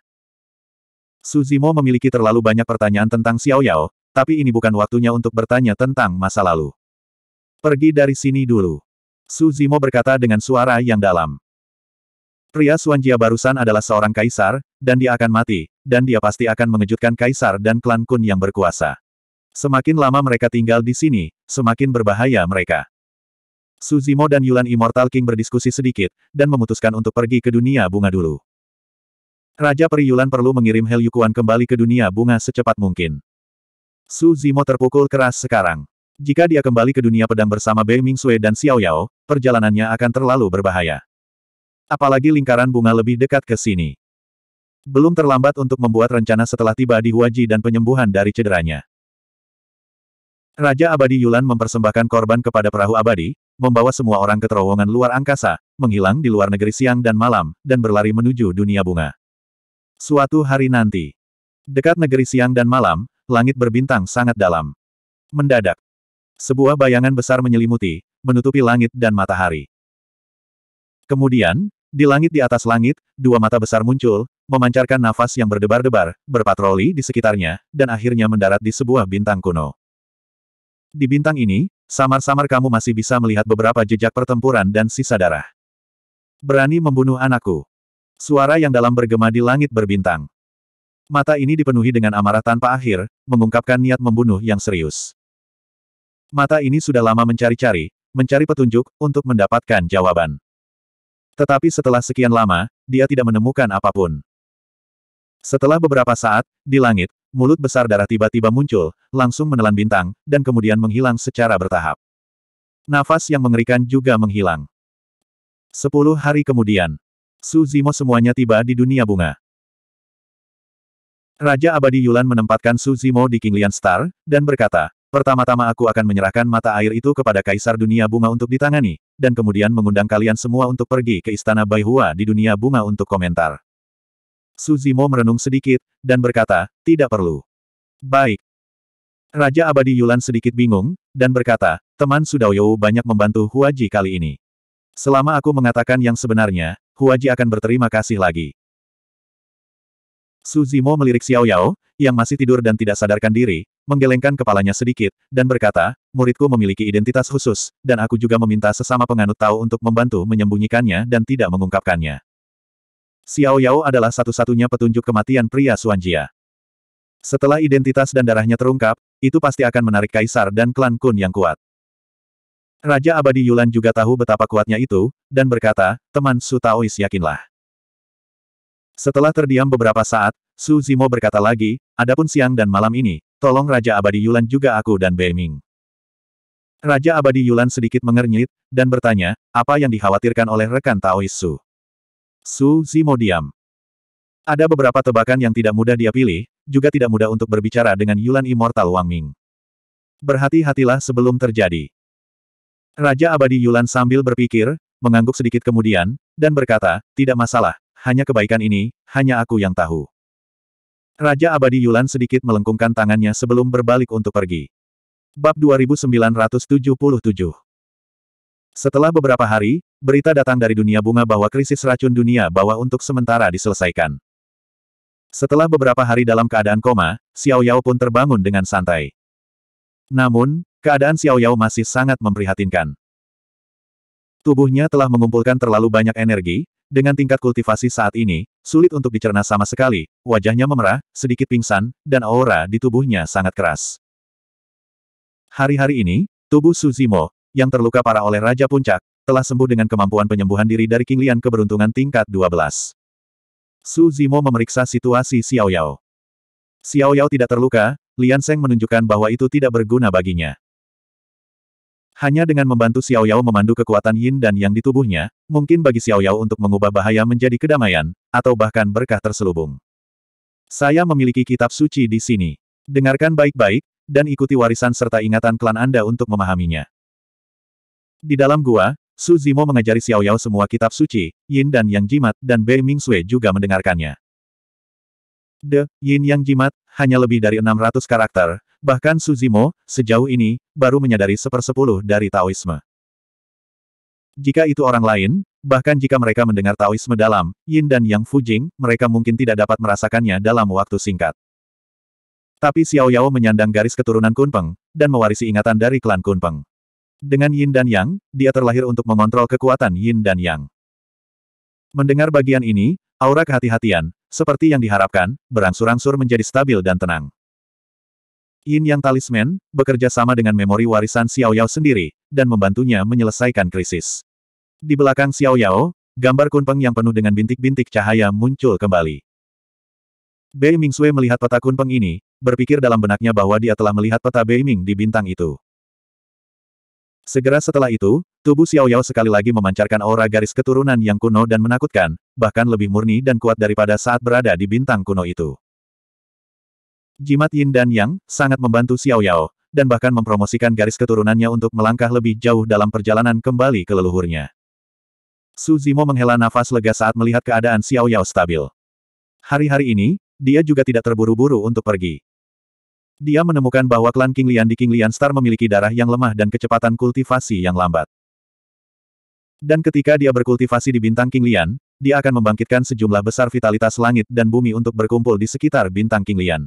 Suzimo memiliki terlalu banyak pertanyaan tentang Xiao Yao, tapi ini bukan waktunya untuk bertanya tentang masa lalu. Pergi dari sini dulu. Suzimo berkata dengan suara yang dalam. Pria Suanjia barusan adalah seorang kaisar, dan dia akan mati, dan dia pasti akan mengejutkan kaisar dan klan Kun yang berkuasa. Semakin lama mereka tinggal di sini, semakin berbahaya mereka. Suzimo dan Yulan Immortal King berdiskusi sedikit, dan memutuskan untuk pergi ke dunia bunga dulu. Raja Peri Yulan perlu mengirim Hel Yukuan kembali ke dunia bunga secepat mungkin. Suzimo terpukul keras sekarang. Jika dia kembali ke dunia pedang bersama Bei Mingxue dan Xiao Yao, perjalanannya akan terlalu berbahaya. Apalagi lingkaran bunga lebih dekat ke sini. Belum terlambat untuk membuat rencana setelah tiba di Huaji dan penyembuhan dari cederanya. Raja Abadi Yulan mempersembahkan korban kepada perahu abadi, membawa semua orang ke terowongan luar angkasa, menghilang di luar negeri siang dan malam, dan berlari menuju dunia bunga. Suatu hari nanti, dekat negeri siang dan malam, langit berbintang sangat dalam. Mendadak, sebuah bayangan besar menyelimuti, menutupi langit dan matahari. Kemudian, di langit di atas langit, dua mata besar muncul, memancarkan nafas yang berdebar-debar, berpatroli di sekitarnya, dan akhirnya mendarat di sebuah bintang kuno. Di bintang ini, Samar-samar kamu masih bisa melihat beberapa jejak pertempuran dan sisa darah. Berani membunuh anakku. Suara yang dalam bergema di langit berbintang. Mata ini dipenuhi dengan amarah tanpa akhir, mengungkapkan niat membunuh yang serius. Mata ini sudah lama mencari-cari, mencari petunjuk, untuk mendapatkan jawaban. Tetapi setelah sekian lama, dia tidak menemukan apapun. Setelah beberapa saat, di langit, mulut besar darah tiba-tiba muncul, langsung menelan bintang, dan kemudian menghilang secara bertahap. Nafas yang mengerikan juga menghilang. Sepuluh hari kemudian, Suzimo semuanya tiba di dunia bunga. Raja Abadi Yulan menempatkan Suzimo di Kinglian Star, dan berkata, Pertama-tama aku akan menyerahkan mata air itu kepada Kaisar Dunia Bunga untuk ditangani, dan kemudian mengundang kalian semua untuk pergi ke Istana Baihua di Dunia Bunga untuk komentar. Su Zimo merenung sedikit, dan berkata, tidak perlu. Baik. Raja Abadi Yulan sedikit bingung, dan berkata, teman Sudaoyou banyak membantu Huaji kali ini. Selama aku mengatakan yang sebenarnya, Huaji akan berterima kasih lagi. Su Zimo melirik Xiao Yao, yang masih tidur dan tidak sadarkan diri, menggelengkan kepalanya sedikit, dan berkata, muridku memiliki identitas khusus, dan aku juga meminta sesama penganut tahu untuk membantu menyembunyikannya dan tidak mengungkapkannya. Xiao Yao adalah satu-satunya petunjuk kematian pria Suanjia. Setelah identitas dan darahnya terungkap, itu pasti akan menarik kaisar dan klan Kun yang kuat. Raja Abadi Yulan juga tahu betapa kuatnya itu, dan berkata, teman Su Taois yakinlah. Setelah terdiam beberapa saat, Su Zimo berkata lagi, adapun siang dan malam ini, tolong Raja Abadi Yulan juga aku dan Bei Raja Abadi Yulan sedikit mengernyit, dan bertanya, apa yang dikhawatirkan oleh rekan Taois Su? Su Zimo diam. Ada beberapa tebakan yang tidak mudah dia pilih, juga tidak mudah untuk berbicara dengan Yulan Immortal Wang Ming. Berhati-hatilah sebelum terjadi. Raja Abadi Yulan sambil berpikir, mengangguk sedikit kemudian, dan berkata, tidak masalah, hanya kebaikan ini, hanya aku yang tahu. Raja Abadi Yulan sedikit melengkungkan tangannya sebelum berbalik untuk pergi. Bab 2977 setelah beberapa hari, berita datang dari dunia bunga bahwa krisis racun dunia bawah untuk sementara diselesaikan. Setelah beberapa hari dalam keadaan koma, Xiao Yao pun terbangun dengan santai. Namun, keadaan Xiao Yao masih sangat memprihatinkan. Tubuhnya telah mengumpulkan terlalu banyak energi, dengan tingkat kultivasi saat ini, sulit untuk dicerna sama sekali, wajahnya memerah, sedikit pingsan, dan aura di tubuhnya sangat keras. Hari-hari ini, tubuh Suzimo, yang terluka parah oleh Raja Puncak, telah sembuh dengan kemampuan penyembuhan diri dari King Lian keberuntungan tingkat 12. Su Zimo memeriksa situasi Xiao Yao. Xiao Yao tidak terluka, Lian Seng menunjukkan bahwa itu tidak berguna baginya. Hanya dengan membantu Xiao Yao memandu kekuatan yin dan yang di tubuhnya, mungkin bagi Xiao Yao untuk mengubah bahaya menjadi kedamaian, atau bahkan berkah terselubung. Saya memiliki kitab suci di sini. Dengarkan baik-baik, dan ikuti warisan serta ingatan klan Anda untuk memahaminya. Di dalam gua, Su Zimo mengajari Xiao Yao semua kitab suci, Yin dan Yang Jimat, dan Bei Ming Sui juga mendengarkannya. The Yin Yang Jimat hanya lebih dari 600 karakter, bahkan Su Zimo, sejauh ini, baru menyadari sepersepuluh dari Taoisme. Jika itu orang lain, bahkan jika mereka mendengar Taoisme dalam, Yin dan Yang Fujing, mereka mungkin tidak dapat merasakannya dalam waktu singkat. Tapi Xiao Yao menyandang garis keturunan Kunpeng, dan mewarisi ingatan dari klan Kunpeng. Dengan yin dan yang, dia terlahir untuk mengontrol kekuatan yin dan yang. Mendengar bagian ini, aura kehati-hatian, seperti yang diharapkan, berangsur-angsur menjadi stabil dan tenang. Yin Yang Talisman, bekerja sama dengan memori warisan Xiao Yao sendiri, dan membantunya menyelesaikan krisis. Di belakang Xiao Yao, gambar kunpeng yang penuh dengan bintik-bintik cahaya muncul kembali. Bei Ming Sui melihat peta kunpeng ini, berpikir dalam benaknya bahwa dia telah melihat peta Bei Ming di bintang itu. Segera setelah itu, tubuh Xiao Yao sekali lagi memancarkan aura garis keturunan yang kuno dan menakutkan, bahkan lebih murni dan kuat daripada saat berada di bintang kuno itu. Jimat Yin dan Yang sangat membantu Xiao Yao, dan bahkan mempromosikan garis keturunannya untuk melangkah lebih jauh dalam perjalanan kembali ke leluhurnya. Su Zimo menghela nafas lega saat melihat keadaan Xiao Yao stabil. Hari-hari ini, dia juga tidak terburu-buru untuk pergi. Dia menemukan bahwa klan King Lian di King Lian Star memiliki darah yang lemah dan kecepatan kultivasi yang lambat. Dan ketika dia berkultivasi di bintang King Lian, dia akan membangkitkan sejumlah besar vitalitas langit dan bumi untuk berkumpul di sekitar bintang King Lian.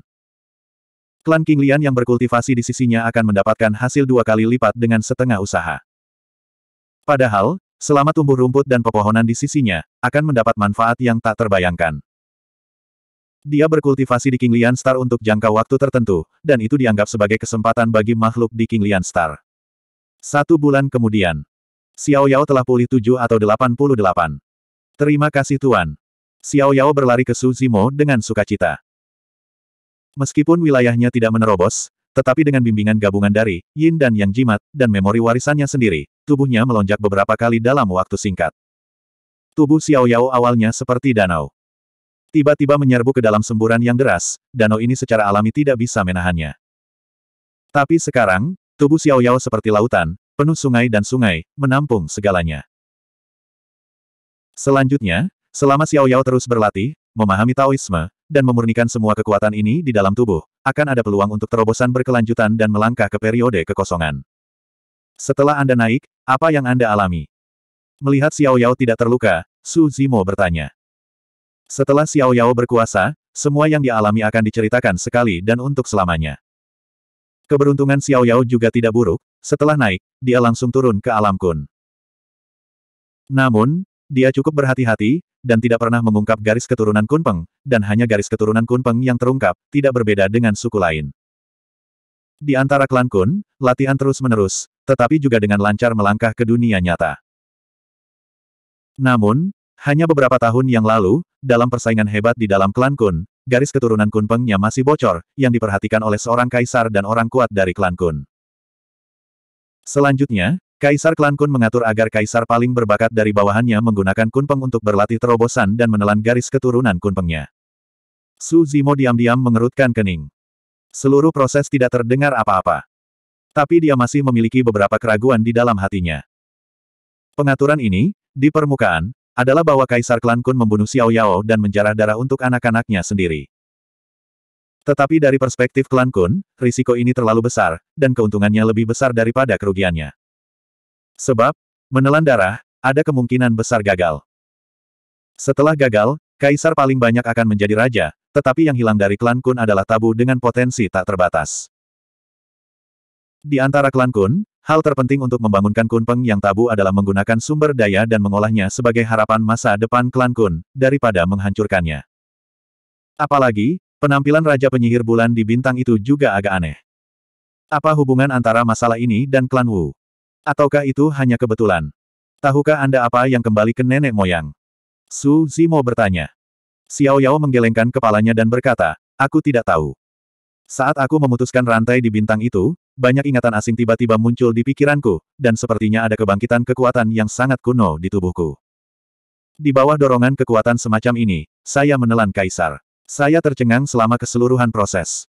Klan King Lian yang berkultivasi di sisinya akan mendapatkan hasil dua kali lipat dengan setengah usaha. Padahal, selama tumbuh rumput dan pepohonan di sisinya, akan mendapat manfaat yang tak terbayangkan. Dia berkultivasi di King Lian Star untuk jangka waktu tertentu, dan itu dianggap sebagai kesempatan bagi makhluk di King Lian Star. Satu bulan kemudian, Xiao Yao telah pulih tujuh atau delapan puluh delapan. Terima kasih Tuan. Xiao Yao berlari ke Su Zimo dengan sukacita. Meskipun wilayahnya tidak menerobos, tetapi dengan bimbingan gabungan dari Yin dan Yang Jimat, dan memori warisannya sendiri, tubuhnya melonjak beberapa kali dalam waktu singkat. Tubuh Xiao Yao awalnya seperti danau. Tiba-tiba menyerbu ke dalam semburan yang deras, danau ini secara alami tidak bisa menahannya. Tapi sekarang, tubuh Xiao Yao seperti lautan, penuh sungai dan sungai, menampung segalanya. Selanjutnya, selama Xiao Yao terus berlatih, memahami Taoisme, dan memurnikan semua kekuatan ini di dalam tubuh, akan ada peluang untuk terobosan berkelanjutan dan melangkah ke periode kekosongan. Setelah Anda naik, apa yang Anda alami? Melihat Xiao Yao tidak terluka, Su Zimo bertanya. Setelah Xiao Yao berkuasa, semua yang dialami akan diceritakan sekali dan untuk selamanya. Keberuntungan Xiao Yao juga tidak buruk, setelah naik, dia langsung turun ke alam kun. Namun, dia cukup berhati-hati, dan tidak pernah mengungkap garis keturunan Kunpeng, dan hanya garis keturunan Kunpeng yang terungkap, tidak berbeda dengan suku lain. Di antara klan Kun, latihan terus-menerus, tetapi juga dengan lancar melangkah ke dunia nyata. Namun, hanya beberapa tahun yang lalu, dalam persaingan hebat di dalam klan Kun, garis keturunan Kunpengnya masih bocor, yang diperhatikan oleh seorang kaisar dan orang kuat dari klan Kun. Selanjutnya, kaisar klan Kun mengatur agar kaisar paling berbakat dari bawahannya menggunakan Kunpeng untuk berlatih terobosan dan menelan garis keturunan Kunpengnya. Su Zimo diam-diam mengerutkan kening. Seluruh proses tidak terdengar apa-apa. Tapi dia masih memiliki beberapa keraguan di dalam hatinya. Pengaturan ini, di permukaan, adalah bahwa Kaisar Klan Kun membunuh Xiao Yao dan menjarah darah untuk anak-anaknya sendiri. Tetapi dari perspektif Klan Kun, risiko ini terlalu besar, dan keuntungannya lebih besar daripada kerugiannya. Sebab, menelan darah, ada kemungkinan besar gagal. Setelah gagal, Kaisar paling banyak akan menjadi raja, tetapi yang hilang dari Klan Kun adalah tabu dengan potensi tak terbatas. Di antara klan Kun, hal terpenting untuk membangunkan Kun Peng yang tabu adalah menggunakan sumber daya dan mengolahnya sebagai harapan masa depan klan Kun, daripada menghancurkannya. Apalagi, penampilan Raja Penyihir Bulan di bintang itu juga agak aneh. Apa hubungan antara masalah ini dan klan Wu? Ataukah itu hanya kebetulan? Tahukah Anda apa yang kembali ke nenek moyang? Su Zimo bertanya. Xiao Yao menggelengkan kepalanya dan berkata, aku tidak tahu. Saat aku memutuskan rantai di bintang itu, banyak ingatan asing tiba-tiba muncul di pikiranku, dan sepertinya ada kebangkitan kekuatan yang sangat kuno di tubuhku. Di bawah dorongan kekuatan semacam ini, saya menelan kaisar. Saya tercengang selama keseluruhan proses.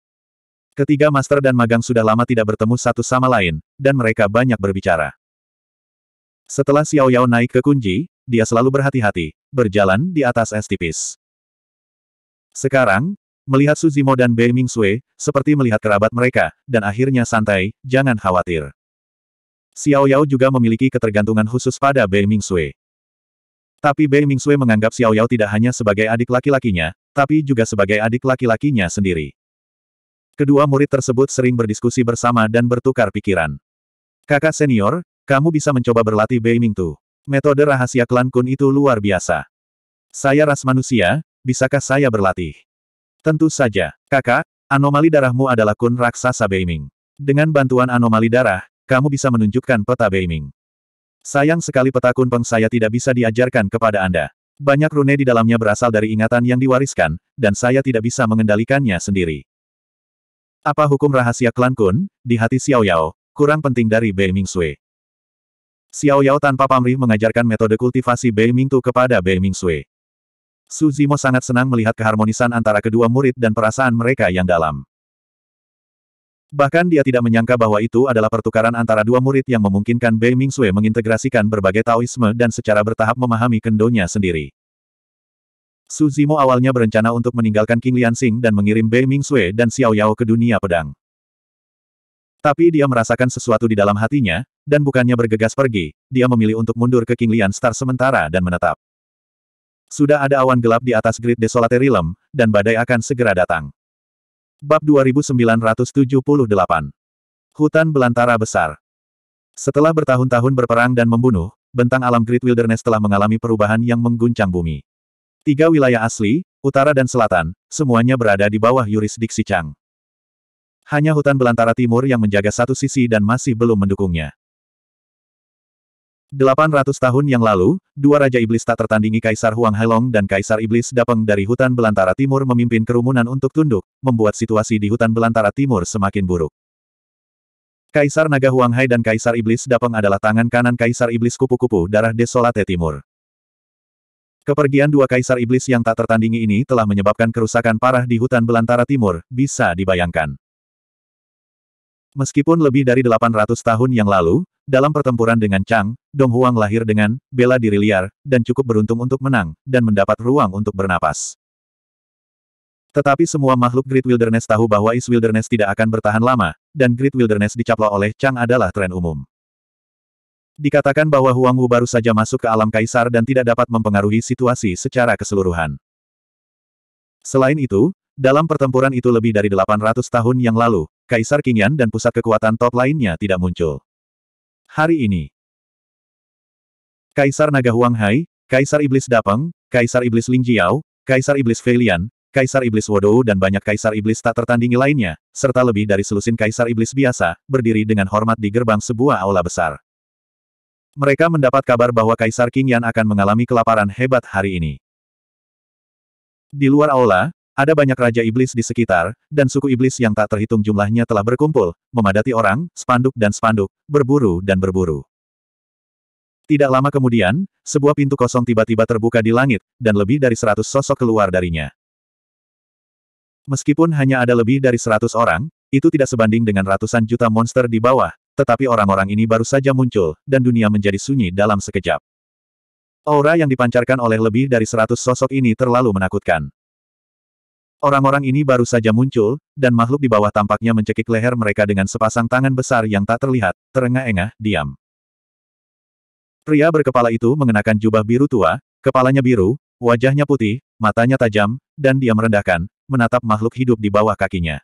Ketiga master dan magang sudah lama tidak bertemu satu sama lain, dan mereka banyak berbicara. Setelah Xiao Yao naik ke kunci, dia selalu berhati-hati, berjalan di atas es tipis. Sekarang, Melihat Suzimo dan Bei Mingxue, seperti melihat kerabat mereka, dan akhirnya santai, jangan khawatir. Xiao Yao juga memiliki ketergantungan khusus pada Bei Mingxue. Tapi Bei Mingxue menganggap Xiao Yao tidak hanya sebagai adik laki-lakinya, tapi juga sebagai adik laki-lakinya sendiri. Kedua murid tersebut sering berdiskusi bersama dan bertukar pikiran. Kakak senior, kamu bisa mencoba berlatih Bei Mingtu. Metode rahasia klan Kun itu luar biasa. Saya ras manusia, bisakah saya berlatih? Tentu saja. Kakak, anomali darahmu adalah kun raksasa Beiming. Dengan bantuan anomali darah, kamu bisa menunjukkan peta Beiming. Sayang sekali peta peng saya tidak bisa diajarkan kepada Anda. Banyak rune di dalamnya berasal dari ingatan yang diwariskan, dan saya tidak bisa mengendalikannya sendiri. Apa hukum rahasia klan Kun, di hati Xiao Yao, kurang penting dari Bei Sui? Xiao Yao tanpa pamrih mengajarkan metode kultivasi Bei Tu kepada Bei Sui. Su Zimo sangat senang melihat keharmonisan antara kedua murid dan perasaan mereka yang dalam. Bahkan dia tidak menyangka bahwa itu adalah pertukaran antara dua murid yang memungkinkan Bei Mingxue mengintegrasikan berbagai Taoisme dan secara bertahap memahami kendonya sendiri. Su Zimo awalnya berencana untuk meninggalkan King Liansing dan mengirim Bei Mingxue dan Xiao Yao ke dunia pedang. Tapi dia merasakan sesuatu di dalam hatinya, dan bukannya bergegas pergi, dia memilih untuk mundur ke King Lian Star sementara dan menetap. Sudah ada awan gelap di atas grid Desolate Realm, dan badai akan segera datang. Bab 2978 Hutan Belantara Besar Setelah bertahun-tahun berperang dan membunuh, bentang alam grid wilderness telah mengalami perubahan yang mengguncang bumi. Tiga wilayah asli, utara dan selatan, semuanya berada di bawah yurisdiksi Chang. Hanya hutan belantara timur yang menjaga satu sisi dan masih belum mendukungnya. 800 tahun yang lalu, dua Raja Iblis tak tertandingi Kaisar Huang Hailong dan Kaisar Iblis Dapeng dari hutan belantara timur memimpin kerumunan untuk tunduk, membuat situasi di hutan belantara timur semakin buruk. Kaisar Naga Huang Hai dan Kaisar Iblis Dapeng adalah tangan kanan Kaisar Iblis Kupu-Kupu Darah Desolate Timur. Kepergian dua Kaisar Iblis yang tak tertandingi ini telah menyebabkan kerusakan parah di hutan belantara timur, bisa dibayangkan. Meskipun lebih dari 800 tahun yang lalu, dalam pertempuran dengan Chang, Dong Huang lahir dengan bela diri liar, dan cukup beruntung untuk menang, dan mendapat ruang untuk bernapas. Tetapi semua makhluk Great Wilderness tahu bahwa Is Wilderness tidak akan bertahan lama, dan Great Wilderness dicaplok oleh Chang adalah tren umum. Dikatakan bahwa Huang Wu baru saja masuk ke alam kaisar dan tidak dapat mempengaruhi situasi secara keseluruhan. Selain itu, dalam pertempuran itu lebih dari 800 tahun yang lalu, Kaisar Qingyan dan pusat kekuatan top lainnya tidak muncul hari ini. Kaisar Naga Huang Hai, Kaisar Iblis Dapeng, Kaisar Iblis Ling Jiao, Kaisar Iblis Feilian, Kaisar Iblis Wodou dan banyak Kaisar Iblis tak tertandingi lainnya, serta lebih dari selusin Kaisar Iblis biasa, berdiri dengan hormat di gerbang sebuah aula besar. Mereka mendapat kabar bahwa Kaisar King Yan akan mengalami kelaparan hebat hari ini. Di luar aula, ada banyak raja iblis di sekitar, dan suku iblis yang tak terhitung jumlahnya telah berkumpul, memadati orang, spanduk dan spanduk, berburu dan berburu. Tidak lama kemudian, sebuah pintu kosong tiba-tiba terbuka di langit, dan lebih dari seratus sosok keluar darinya. Meskipun hanya ada lebih dari seratus orang, itu tidak sebanding dengan ratusan juta monster di bawah, tetapi orang-orang ini baru saja muncul, dan dunia menjadi sunyi dalam sekejap. Aura yang dipancarkan oleh lebih dari seratus sosok ini terlalu menakutkan. Orang-orang ini baru saja muncul, dan makhluk di bawah tampaknya mencekik leher mereka dengan sepasang tangan besar yang tak terlihat, terengah-engah, diam. Pria berkepala itu mengenakan jubah biru tua, kepalanya biru, wajahnya putih, matanya tajam, dan dia merendahkan, menatap makhluk hidup di bawah kakinya.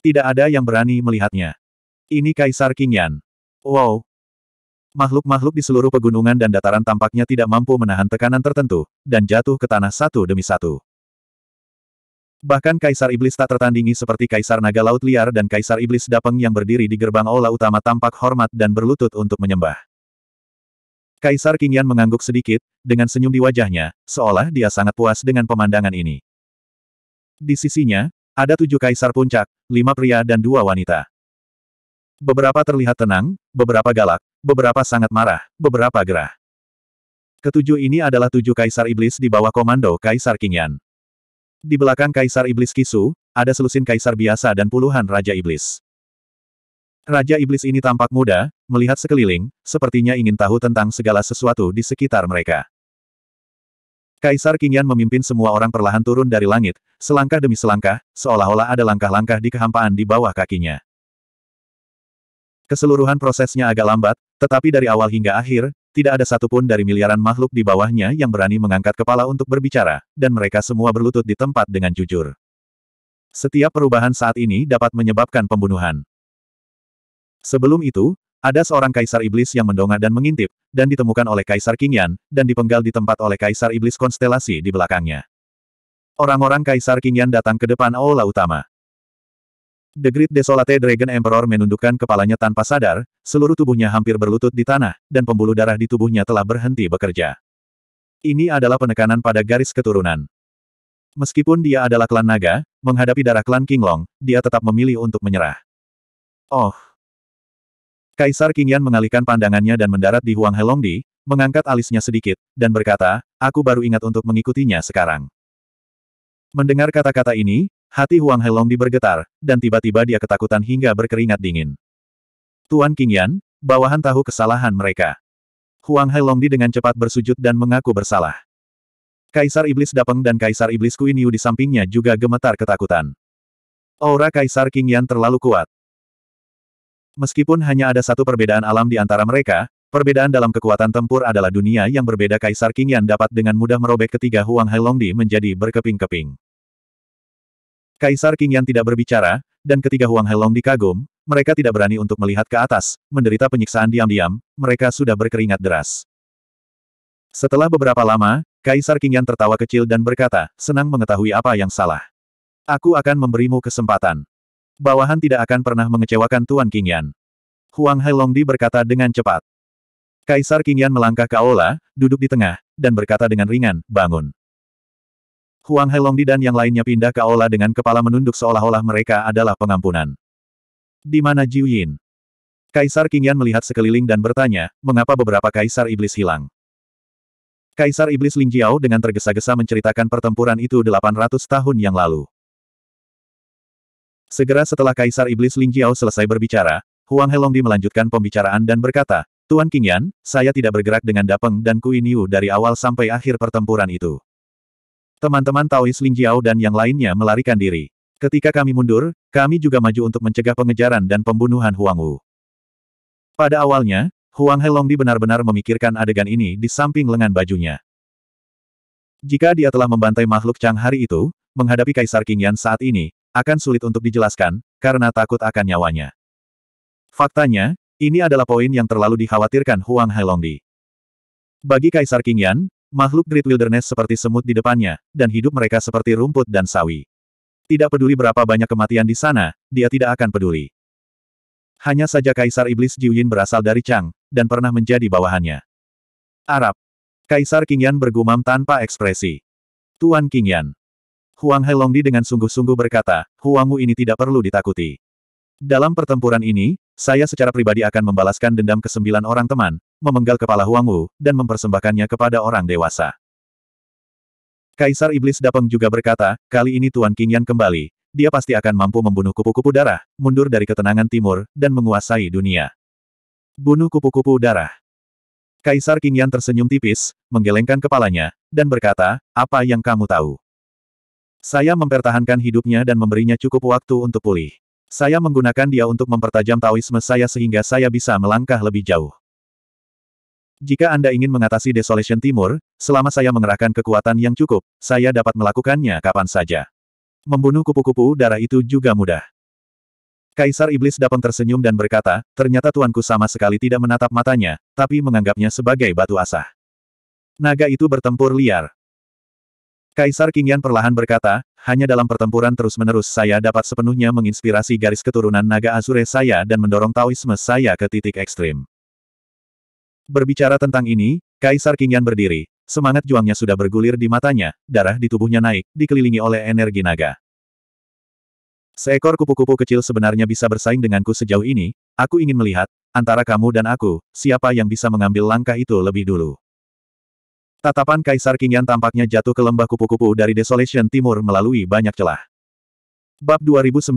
Tidak ada yang berani melihatnya. Ini Kaisar Yan. Wow! Makhluk-makhluk di seluruh pegunungan dan dataran tampaknya tidak mampu menahan tekanan tertentu, dan jatuh ke tanah satu demi satu. Bahkan Kaisar Iblis tak tertandingi seperti Kaisar Naga Laut Liar dan Kaisar Iblis Dapeng yang berdiri di gerbang aula utama tampak hormat dan berlutut untuk menyembah. Kaisar Yan mengangguk sedikit, dengan senyum di wajahnya, seolah dia sangat puas dengan pemandangan ini. Di sisinya, ada tujuh kaisar puncak, lima pria dan dua wanita. Beberapa terlihat tenang, beberapa galak, beberapa sangat marah, beberapa gerah. Ketujuh ini adalah tujuh kaisar iblis di bawah komando Kaisar Yan. Di belakang Kaisar Iblis Kisu, ada selusin Kaisar biasa dan puluhan Raja Iblis. Raja Iblis ini tampak muda, melihat sekeliling, sepertinya ingin tahu tentang segala sesuatu di sekitar mereka. Kaisar Kingian memimpin semua orang perlahan turun dari langit, selangkah demi selangkah, seolah-olah ada langkah-langkah di kehampaan di bawah kakinya. Keseluruhan prosesnya agak lambat, tetapi dari awal hingga akhir, tidak ada satupun dari miliaran makhluk di bawahnya yang berani mengangkat kepala untuk berbicara, dan mereka semua berlutut di tempat dengan jujur. Setiap perubahan saat ini dapat menyebabkan pembunuhan. Sebelum itu, ada seorang kaisar iblis yang mendongak dan mengintip, dan ditemukan oleh kaisar Kingyan, dan dipenggal di tempat oleh kaisar iblis konstelasi di belakangnya. Orang-orang kaisar Kingyan datang ke depan aula utama. The Great Desolate Dragon Emperor menundukkan kepalanya tanpa sadar, seluruh tubuhnya hampir berlutut di tanah, dan pembuluh darah di tubuhnya telah berhenti bekerja. Ini adalah penekanan pada garis keturunan. Meskipun dia adalah klan naga, menghadapi darah klan Kinglong, dia tetap memilih untuk menyerah. Oh! Kaisar Qingyan mengalihkan pandangannya dan mendarat di Huang Helongdi, mengangkat alisnya sedikit, dan berkata, aku baru ingat untuk mengikutinya sekarang. Mendengar kata-kata ini, Hati Huang Helong dibergetar, dan tiba-tiba dia ketakutan hingga berkeringat dingin. Tuan King Yan, bawahan tahu kesalahan mereka. Huang di dengan cepat bersujud dan mengaku bersalah. Kaisar Iblis Dapeng dan Kaisar Iblis Yu di sampingnya juga gemetar ketakutan. Aura Kaisar King Yan terlalu kuat. Meskipun hanya ada satu perbedaan alam di antara mereka, perbedaan dalam kekuatan tempur adalah dunia yang berbeda Kaisar King Yan dapat dengan mudah merobek ketiga Huang Helongdi menjadi berkeping-keping. Kaisar King Yan tidak berbicara, dan ketika Huang Helong dikagum, mereka tidak berani untuk melihat ke atas, menderita penyiksaan diam-diam, mereka sudah berkeringat deras. Setelah beberapa lama, Kaisar King Yan tertawa kecil dan berkata, senang mengetahui apa yang salah. Aku akan memberimu kesempatan. Bawahan tidak akan pernah mengecewakan Tuan King Yan. Huang Helong di berkata dengan cepat. Kaisar King Yan melangkah ke aula, duduk di tengah, dan berkata dengan ringan, bangun. Huang Helongdi dan yang lainnya pindah ke aula dengan kepala menunduk seolah-olah mereka adalah pengampunan. Di mana Jiu Yin? Kaisar Qingyan melihat sekeliling dan bertanya, mengapa beberapa kaisar iblis hilang? Kaisar iblis Ling Jiao dengan tergesa-gesa menceritakan pertempuran itu 800 tahun yang lalu. Segera setelah Kaisar Iblis Ling Jiao selesai berbicara, Huang Helongdi melanjutkan pembicaraan dan berkata, Tuan Qingyan, saya tidak bergerak dengan Dapeng dan Yu dari awal sampai akhir pertempuran itu. Teman-teman Taois Ling Jiao dan yang lainnya melarikan diri. Ketika kami mundur, kami juga maju untuk mencegah pengejaran dan pembunuhan Huang Wu. Pada awalnya, Huang Helongdi benar-benar memikirkan adegan ini di samping lengan bajunya. Jika dia telah membantai makhluk Chang hari itu, menghadapi Kaisar Qingyan saat ini, akan sulit untuk dijelaskan, karena takut akan nyawanya. Faktanya, ini adalah poin yang terlalu dikhawatirkan Huang Helongdi. Bagi Kaisar Qingyan, Makhluk Great Wilderness seperti semut di depannya, dan hidup mereka seperti rumput dan sawi. Tidak peduli berapa banyak kematian di sana, dia tidak akan peduli. Hanya saja Kaisar Iblis Jiuyin berasal dari Chang, dan pernah menjadi bawahannya. Arab. Kaisar Qingyan bergumam tanpa ekspresi. Tuan Qingyan. Huang Helongdi dengan sungguh-sungguh berkata, Huangmu ini tidak perlu ditakuti. Dalam pertempuran ini, saya secara pribadi akan membalaskan dendam ke sembilan orang teman, memenggal kepala Huang Wu, dan mempersembahkannya kepada orang dewasa. Kaisar Iblis Dapeng juga berkata, kali ini Tuan King Yan kembali, dia pasti akan mampu membunuh kupu-kupu darah, mundur dari ketenangan timur, dan menguasai dunia. Bunuh kupu-kupu darah. Kaisar King Yan tersenyum tipis, menggelengkan kepalanya, dan berkata, apa yang kamu tahu? Saya mempertahankan hidupnya dan memberinya cukup waktu untuk pulih. Saya menggunakan dia untuk mempertajam Taoisme saya sehingga saya bisa melangkah lebih jauh. Jika Anda ingin mengatasi Desolation Timur, selama saya mengerahkan kekuatan yang cukup, saya dapat melakukannya kapan saja. Membunuh kupu-kupu darah itu juga mudah. Kaisar Iblis Dapeng tersenyum dan berkata, ternyata tuanku sama sekali tidak menatap matanya, tapi menganggapnya sebagai batu asah. Naga itu bertempur liar. Kaisar Kingian perlahan berkata, hanya dalam pertempuran terus-menerus saya dapat sepenuhnya menginspirasi garis keturunan naga azure saya dan mendorong Taoisme saya ke titik ekstrim. Berbicara tentang ini, Kaisar Kingyan berdiri. Semangat juangnya sudah bergulir di matanya, darah di tubuhnya naik, dikelilingi oleh energi naga. Seekor kupu-kupu kecil sebenarnya bisa bersaing denganku sejauh ini, aku ingin melihat, antara kamu dan aku, siapa yang bisa mengambil langkah itu lebih dulu. Tatapan Kaisar Kingyan tampaknya jatuh ke lembah kupu-kupu dari Desolation Timur melalui banyak celah. Bab 2979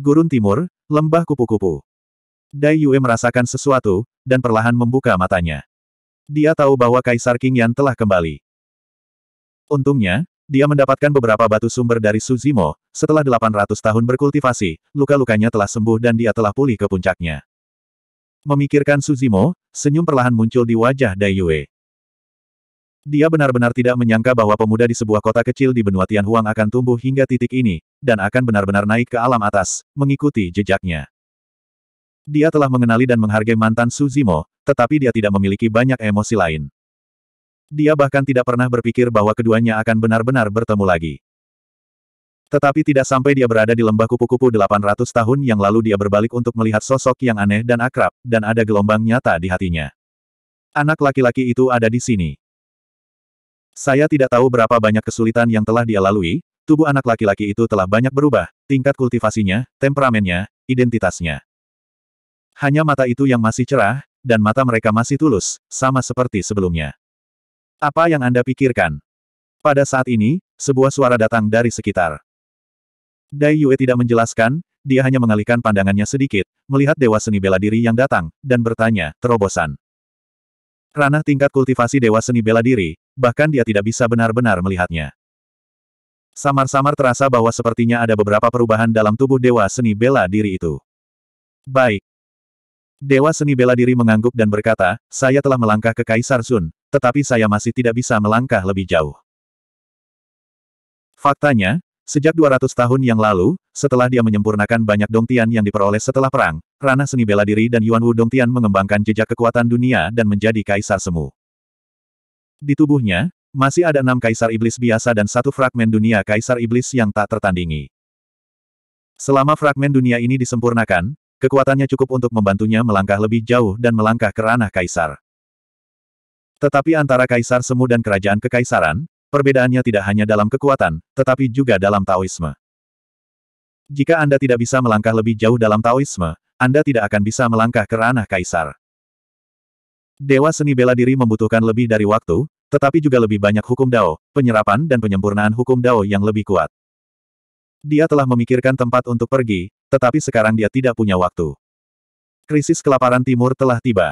Gurun Timur, Lembah Kupu-Kupu Dai Yue merasakan sesuatu, dan perlahan membuka matanya. Dia tahu bahwa Kaisar King Yan telah kembali. Untungnya, dia mendapatkan beberapa batu sumber dari Suzimo, setelah 800 tahun berkultivasi, luka-lukanya telah sembuh dan dia telah pulih ke puncaknya. Memikirkan Suzimo, senyum perlahan muncul di wajah Dai Yue. Dia benar-benar tidak menyangka bahwa pemuda di sebuah kota kecil di benua Tianhuang akan tumbuh hingga titik ini, dan akan benar-benar naik ke alam atas, mengikuti jejaknya. Dia telah mengenali dan menghargai mantan Suzimo, tetapi dia tidak memiliki banyak emosi lain. Dia bahkan tidak pernah berpikir bahwa keduanya akan benar-benar bertemu lagi. Tetapi tidak sampai dia berada di lembah kupu-kupu 800 tahun yang lalu dia berbalik untuk melihat sosok yang aneh dan akrab, dan ada gelombang nyata di hatinya. Anak laki-laki itu ada di sini. Saya tidak tahu berapa banyak kesulitan yang telah dia lalui, tubuh anak laki-laki itu telah banyak berubah, tingkat kultivasinya, temperamennya, identitasnya. Hanya mata itu yang masih cerah, dan mata mereka masih tulus, sama seperti sebelumnya. Apa yang Anda pikirkan? Pada saat ini, sebuah suara datang dari sekitar. Dai Yue tidak menjelaskan, dia hanya mengalihkan pandangannya sedikit, melihat Dewa Seni Bela Diri yang datang, dan bertanya, terobosan. Ranah tingkat kultivasi Dewa Seni Bela Diri, bahkan dia tidak bisa benar-benar melihatnya. Samar-samar terasa bahwa sepertinya ada beberapa perubahan dalam tubuh Dewa Seni Bela Diri itu. Baik, Dewa seni bela diri mengangguk dan berkata, saya telah melangkah ke Kaisar Sun, tetapi saya masih tidak bisa melangkah lebih jauh. Faktanya, sejak 200 tahun yang lalu, setelah dia menyempurnakan banyak dongtian yang diperoleh setelah perang, ranah seni bela diri dan Yuan Wu dongtian mengembangkan jejak kekuatan dunia dan menjadi Kaisar Semu. Di tubuhnya, masih ada enam Kaisar Iblis biasa dan satu fragmen dunia Kaisar Iblis yang tak tertandingi. Selama fragmen dunia ini disempurnakan, Kekuatannya cukup untuk membantunya melangkah lebih jauh dan melangkah ke ranah kaisar. Tetapi antara kaisar semu dan kerajaan kekaisaran, perbedaannya tidak hanya dalam kekuatan, tetapi juga dalam Taoisme. Jika Anda tidak bisa melangkah lebih jauh dalam Taoisme, Anda tidak akan bisa melangkah ke ranah kaisar. Dewa seni bela diri membutuhkan lebih dari waktu, tetapi juga lebih banyak hukum Dao, penyerapan dan penyempurnaan hukum Dao yang lebih kuat. Dia telah memikirkan tempat untuk pergi, tetapi sekarang dia tidak punya waktu. Krisis kelaparan timur telah tiba.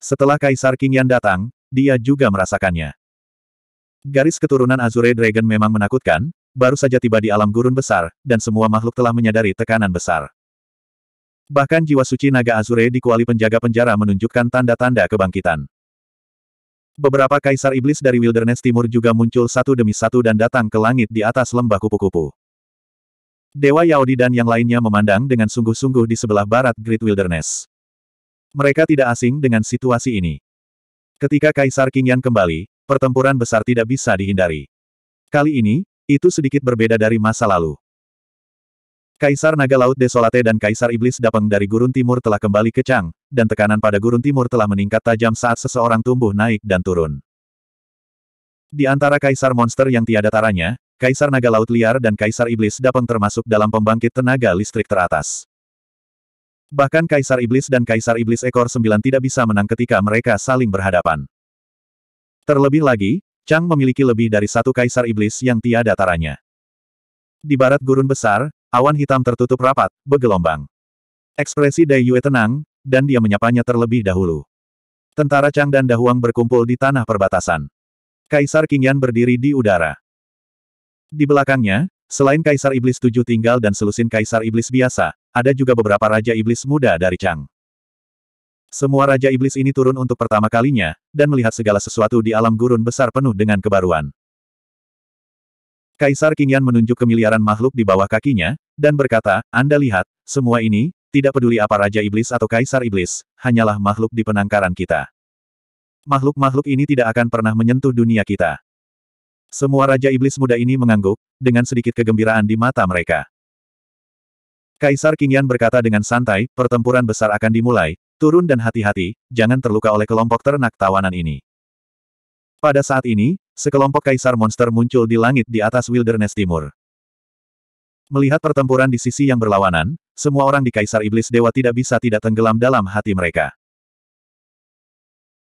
Setelah Kaisar Qingyan datang, dia juga merasakannya. Garis keturunan Azure Dragon memang menakutkan, baru saja tiba di alam gurun besar, dan semua makhluk telah menyadari tekanan besar. Bahkan jiwa suci naga Azure di kuali penjaga penjara menunjukkan tanda-tanda kebangkitan. Beberapa kaisar iblis dari wilderness timur juga muncul satu demi satu dan datang ke langit di atas lembah kupu-kupu. Dewa Yaudi dan yang lainnya memandang dengan sungguh-sungguh di sebelah barat Great Wilderness. Mereka tidak asing dengan situasi ini. Ketika Kaisar King Yan kembali, pertempuran besar tidak bisa dihindari. Kali ini, itu sedikit berbeda dari masa lalu. Kaisar Naga Laut Desolate dan Kaisar Iblis Dapeng dari Gurun Timur telah kembali ke Chang, dan tekanan pada Gurun Timur telah meningkat tajam saat seseorang tumbuh naik dan turun. Di antara kaisar monster yang tiada taranya, kaisar naga laut liar dan kaisar iblis dapeng termasuk dalam pembangkit tenaga listrik teratas. Bahkan kaisar iblis dan kaisar iblis ekor sembilan tidak bisa menang ketika mereka saling berhadapan. Terlebih lagi, Chang memiliki lebih dari satu kaisar iblis yang tiada taranya. Di barat gurun besar, awan hitam tertutup rapat, bergelombang. Ekspresi Dai Yue tenang, dan dia menyapanya terlebih dahulu. Tentara Chang dan Dahuang berkumpul di tanah perbatasan. Kaisar Qingyan berdiri di udara. Di belakangnya, selain Kaisar Iblis Tujuh Tinggal dan selusin Kaisar Iblis biasa, ada juga beberapa Raja Iblis muda dari Chang. Semua Raja Iblis ini turun untuk pertama kalinya, dan melihat segala sesuatu di alam gurun besar penuh dengan kebaruan. Kaisar Qingyan menunjuk kemiliaran makhluk di bawah kakinya, dan berkata, Anda lihat, semua ini, tidak peduli apa Raja Iblis atau Kaisar Iblis, hanyalah makhluk di penangkaran kita. Makhluk-makhluk ini tidak akan pernah menyentuh dunia kita. Semua Raja Iblis muda ini mengangguk, dengan sedikit kegembiraan di mata mereka. Kaisar Kingian berkata dengan santai, pertempuran besar akan dimulai, turun dan hati-hati, jangan terluka oleh kelompok ternak tawanan ini. Pada saat ini, sekelompok kaisar monster muncul di langit di atas wilderness timur. Melihat pertempuran di sisi yang berlawanan, semua orang di Kaisar Iblis Dewa tidak bisa tidak tenggelam dalam hati mereka.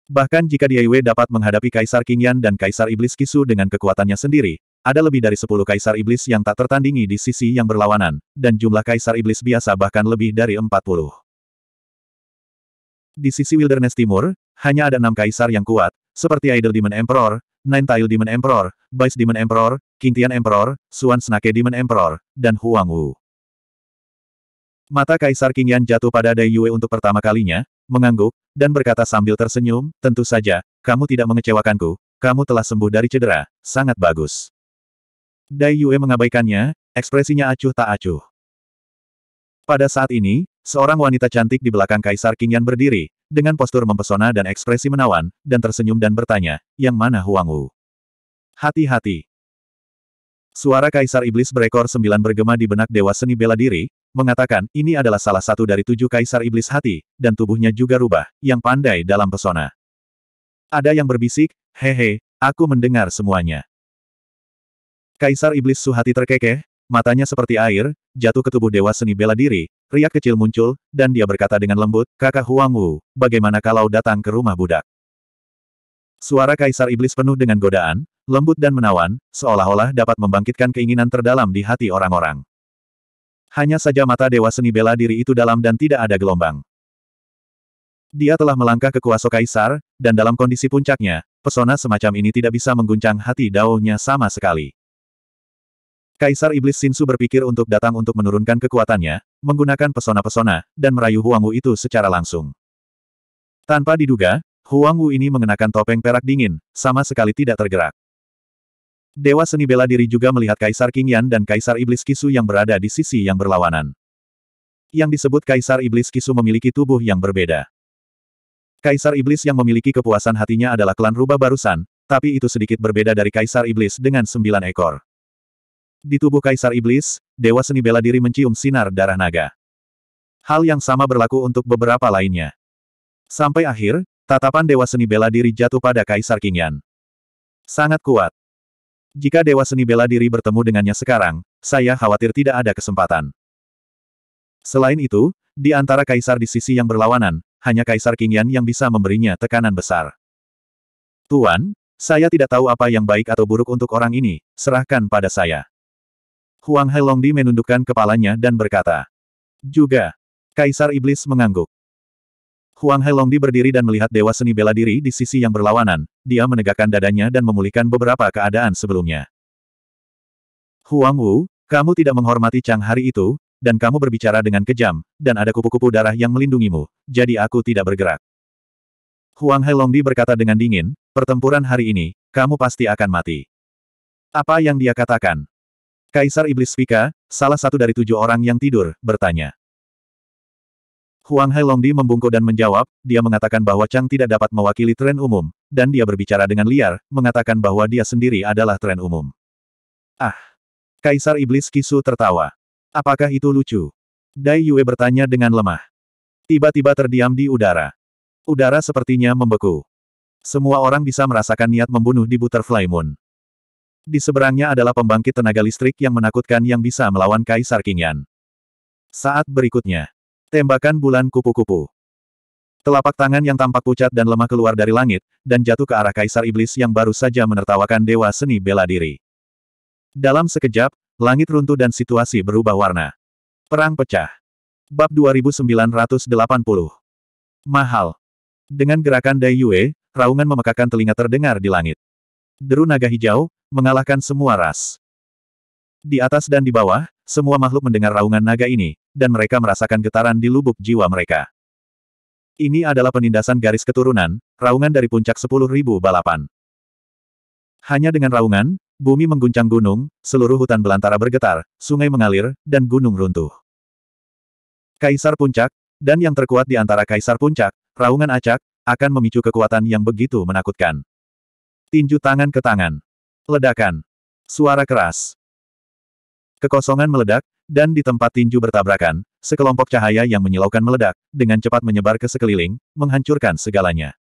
Bahkan jika Diaiwe dapat menghadapi Kaisar Qingyan dan Kaisar Iblis Kisu dengan kekuatannya sendiri, ada lebih dari sepuluh Kaisar Iblis yang tak tertandingi di sisi yang berlawanan, dan jumlah Kaisar Iblis biasa bahkan lebih dari empat puluh. Di sisi Wilderness Timur, hanya ada enam Kaisar yang kuat, seperti Idol Demon Emperor, Nine Tail Demon Emperor, Vice Demon Emperor, King Tian Emperor, Suan Snake Demon Emperor, dan Huang Wu. Mata Kaisar Qingyan jatuh pada Dai Yue untuk pertama kalinya, mengangguk, dan berkata sambil tersenyum, tentu saja, kamu tidak mengecewakanku, kamu telah sembuh dari cedera, sangat bagus. Dai Yue mengabaikannya, ekspresinya acuh tak acuh. Pada saat ini, seorang wanita cantik di belakang Kaisar Yan berdiri, dengan postur mempesona dan ekspresi menawan, dan tersenyum dan bertanya, yang mana Huang Wu? Hati-hati. Suara Kaisar Iblis berekor sembilan bergema di benak Dewa Seni Bela Diri, mengatakan ini adalah salah satu dari tujuh kaisar iblis hati, dan tubuhnya juga rubah, yang pandai dalam pesona. Ada yang berbisik, hehe, aku mendengar semuanya. Kaisar iblis suhati terkekeh, matanya seperti air, jatuh ke tubuh dewa seni bela diri, riak kecil muncul, dan dia berkata dengan lembut, kakak Huang Wu, bagaimana kalau datang ke rumah budak? Suara kaisar iblis penuh dengan godaan, lembut dan menawan, seolah-olah dapat membangkitkan keinginan terdalam di hati orang-orang. Hanya saja mata Dewa Seni Bela Diri itu dalam dan tidak ada gelombang. Dia telah melangkah ke kuasa Kaisar, dan dalam kondisi puncaknya, pesona semacam ini tidak bisa mengguncang hati daunnya sama sekali. Kaisar Iblis Sinsu berpikir untuk datang untuk menurunkan kekuatannya, menggunakan pesona-pesona, dan merayu Huang Wu itu secara langsung. Tanpa diduga, Huang Wu ini mengenakan topeng perak dingin, sama sekali tidak tergerak. Dewa seni bela diri juga melihat Kaisar Qingyan dan Kaisar Iblis Kisu yang berada di sisi yang berlawanan. Yang disebut Kaisar Iblis Kisu memiliki tubuh yang berbeda. Kaisar Iblis yang memiliki kepuasan hatinya adalah klan Rubah Barusan, tapi itu sedikit berbeda dari Kaisar Iblis dengan sembilan ekor. Di tubuh Kaisar Iblis, Dewa Seni Bela Diri mencium sinar darah naga. Hal yang sama berlaku untuk beberapa lainnya. Sampai akhir, tatapan Dewa Seni Bela Diri jatuh pada Kaisar Qingyan. Sangat kuat. Jika Dewa Seni Bela Diri bertemu dengannya sekarang, saya khawatir tidak ada kesempatan. Selain itu, di antara kaisar di sisi yang berlawanan, hanya Kaisar Qingyan yang bisa memberinya tekanan besar. Tuan, saya tidak tahu apa yang baik atau buruk untuk orang ini, serahkan pada saya. Huang Helongdi menundukkan kepalanya dan berkata. Juga, Kaisar Iblis mengangguk. Huang Helongdi berdiri dan melihat dewa seni bela diri di sisi yang berlawanan, dia menegakkan dadanya dan memulihkan beberapa keadaan sebelumnya. Huang Wu, kamu tidak menghormati Chang hari itu, dan kamu berbicara dengan kejam, dan ada kupu-kupu darah yang melindungimu, jadi aku tidak bergerak. Huang Helongdi berkata dengan dingin, pertempuran hari ini, kamu pasti akan mati. Apa yang dia katakan? Kaisar Iblis Pika, salah satu dari tujuh orang yang tidur, bertanya. Huang Longdi membungkuk dan menjawab, dia mengatakan bahwa Chang tidak dapat mewakili tren umum, dan dia berbicara dengan liar, mengatakan bahwa dia sendiri adalah tren umum. Ah! Kaisar Iblis Kisu tertawa. Apakah itu lucu? Dai Yue bertanya dengan lemah. Tiba-tiba terdiam di udara. Udara sepertinya membeku. Semua orang bisa merasakan niat membunuh di Butterfly Moon. Di seberangnya adalah pembangkit tenaga listrik yang menakutkan yang bisa melawan Kaisar Qingyan. Saat berikutnya, Tembakan bulan kupu-kupu. Telapak tangan yang tampak pucat dan lemah keluar dari langit, dan jatuh ke arah Kaisar Iblis yang baru saja menertawakan Dewa Seni Bela Diri. Dalam sekejap, langit runtuh dan situasi berubah warna. Perang pecah. Bab 2980. Mahal. Dengan gerakan Dai Yue, raungan memekakan telinga terdengar di langit. Deru naga hijau, mengalahkan semua ras. Di atas dan di bawah, semua makhluk mendengar raungan naga ini, dan mereka merasakan getaran di lubuk jiwa mereka. Ini adalah penindasan garis keturunan, raungan dari puncak ribu balapan. Hanya dengan raungan, bumi mengguncang gunung, seluruh hutan belantara bergetar, sungai mengalir, dan gunung runtuh. Kaisar Puncak, dan yang terkuat di antara Kaisar Puncak, raungan acak, akan memicu kekuatan yang begitu menakutkan. Tinju tangan ke tangan. Ledakan. Suara keras. Kekosongan meledak, dan di tempat tinju bertabrakan, sekelompok cahaya yang menyilaukan meledak, dengan cepat menyebar ke sekeliling, menghancurkan segalanya.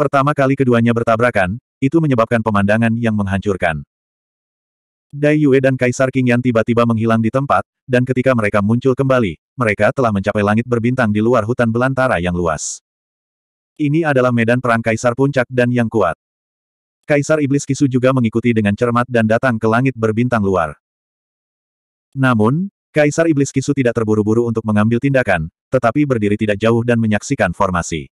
Pertama kali keduanya bertabrakan, itu menyebabkan pemandangan yang menghancurkan. Dai Yue dan Kaisar King Yan tiba-tiba menghilang di tempat, dan ketika mereka muncul kembali, mereka telah mencapai langit berbintang di luar hutan belantara yang luas. Ini adalah medan perang Kaisar Puncak dan yang kuat. Kaisar Iblis Kisu juga mengikuti dengan cermat dan datang ke langit berbintang luar. Namun, Kaisar Iblis Kisu tidak terburu-buru untuk mengambil tindakan, tetapi berdiri tidak jauh dan menyaksikan formasi.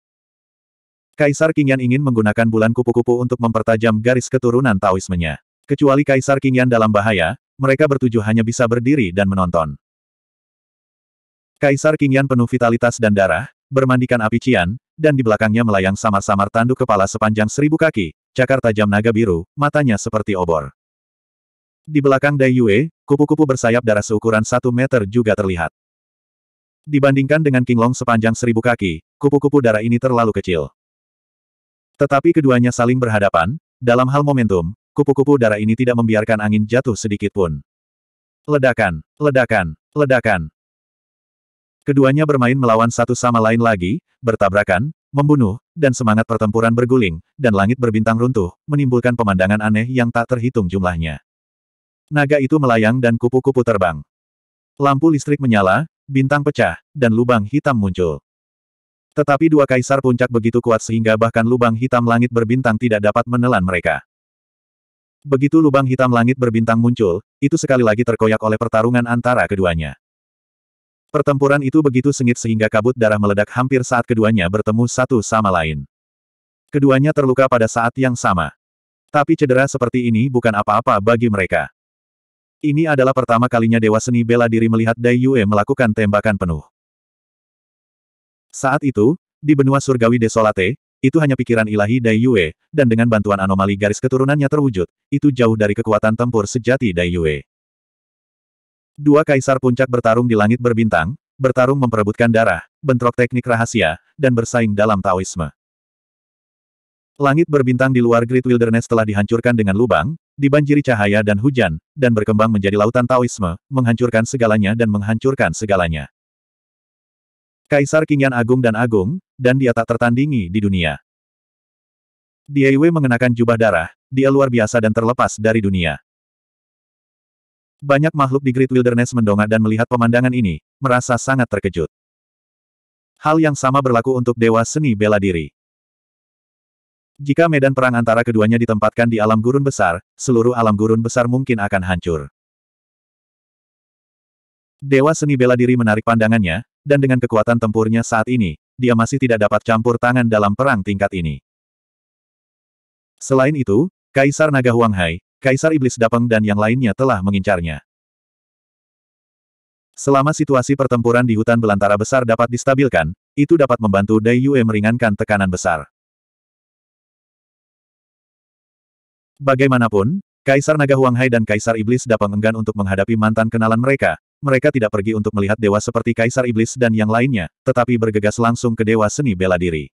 Kaisar Kingyan ingin menggunakan bulan kupu-kupu untuk mempertajam garis keturunan Taoismenya. Kecuali Kaisar Kingyan dalam bahaya, mereka bertujuh hanya bisa berdiri dan menonton. Kaisar Kingyan penuh vitalitas dan darah, bermandikan api cian, dan di belakangnya melayang samar-samar tanduk kepala sepanjang seribu kaki, cakar tajam naga biru, matanya seperti obor. Di belakang Dai Yue, kupu-kupu bersayap darah seukuran satu meter juga terlihat. Dibandingkan dengan King Long sepanjang seribu kaki, kupu-kupu darah ini terlalu kecil. Tetapi keduanya saling berhadapan, dalam hal momentum, kupu-kupu darah ini tidak membiarkan angin jatuh sedikit pun. Ledakan, ledakan, ledakan. Keduanya bermain melawan satu sama lain lagi, bertabrakan, membunuh, dan semangat pertempuran berguling, dan langit berbintang runtuh, menimbulkan pemandangan aneh yang tak terhitung jumlahnya. Naga itu melayang dan kupu-kupu terbang. Lampu listrik menyala, bintang pecah, dan lubang hitam muncul. Tetapi dua kaisar puncak begitu kuat sehingga bahkan lubang hitam langit berbintang tidak dapat menelan mereka. Begitu lubang hitam langit berbintang muncul, itu sekali lagi terkoyak oleh pertarungan antara keduanya. Pertempuran itu begitu sengit sehingga kabut darah meledak hampir saat keduanya bertemu satu sama lain. Keduanya terluka pada saat yang sama. Tapi cedera seperti ini bukan apa-apa bagi mereka. Ini adalah pertama kalinya Dewa Seni Bela Diri melihat Dai Yue melakukan tembakan penuh. Saat itu, di benua surgawi Desolate, itu hanya pikiran ilahi Dai Yue, dan dengan bantuan anomali garis keturunannya terwujud, itu jauh dari kekuatan tempur sejati Dai Yue. Dua kaisar puncak bertarung di langit berbintang, bertarung memperebutkan darah, bentrok teknik rahasia, dan bersaing dalam Taoisme. Langit berbintang di luar Great Wilderness telah dihancurkan dengan lubang, dibanjiri cahaya dan hujan, dan berkembang menjadi lautan Taoisme, menghancurkan segalanya dan menghancurkan segalanya. Kaisar Kingyan Agung dan Agung, dan dia tak tertandingi di dunia. Diaiwe mengenakan jubah darah, dia luar biasa dan terlepas dari dunia. Banyak makhluk di Great Wilderness mendongak dan melihat pemandangan ini, merasa sangat terkejut. Hal yang sama berlaku untuk Dewa Seni Bela Diri. Jika medan perang antara keduanya ditempatkan di alam gurun besar, seluruh alam gurun besar mungkin akan hancur. Dewa seni bela diri menarik pandangannya, dan dengan kekuatan tempurnya saat ini, dia masih tidak dapat campur tangan dalam perang tingkat ini. Selain itu, Kaisar Naga Huanghai, Kaisar Iblis Dapeng dan yang lainnya telah mengincarnya. Selama situasi pertempuran di hutan belantara besar dapat distabilkan, itu dapat membantu Dai Yue meringankan tekanan besar. Bagaimanapun, Kaisar Naga Huang Hai dan Kaisar Iblis dapat enggan untuk menghadapi mantan kenalan mereka, mereka tidak pergi untuk melihat dewa seperti Kaisar Iblis dan yang lainnya, tetapi bergegas langsung ke dewa seni bela diri.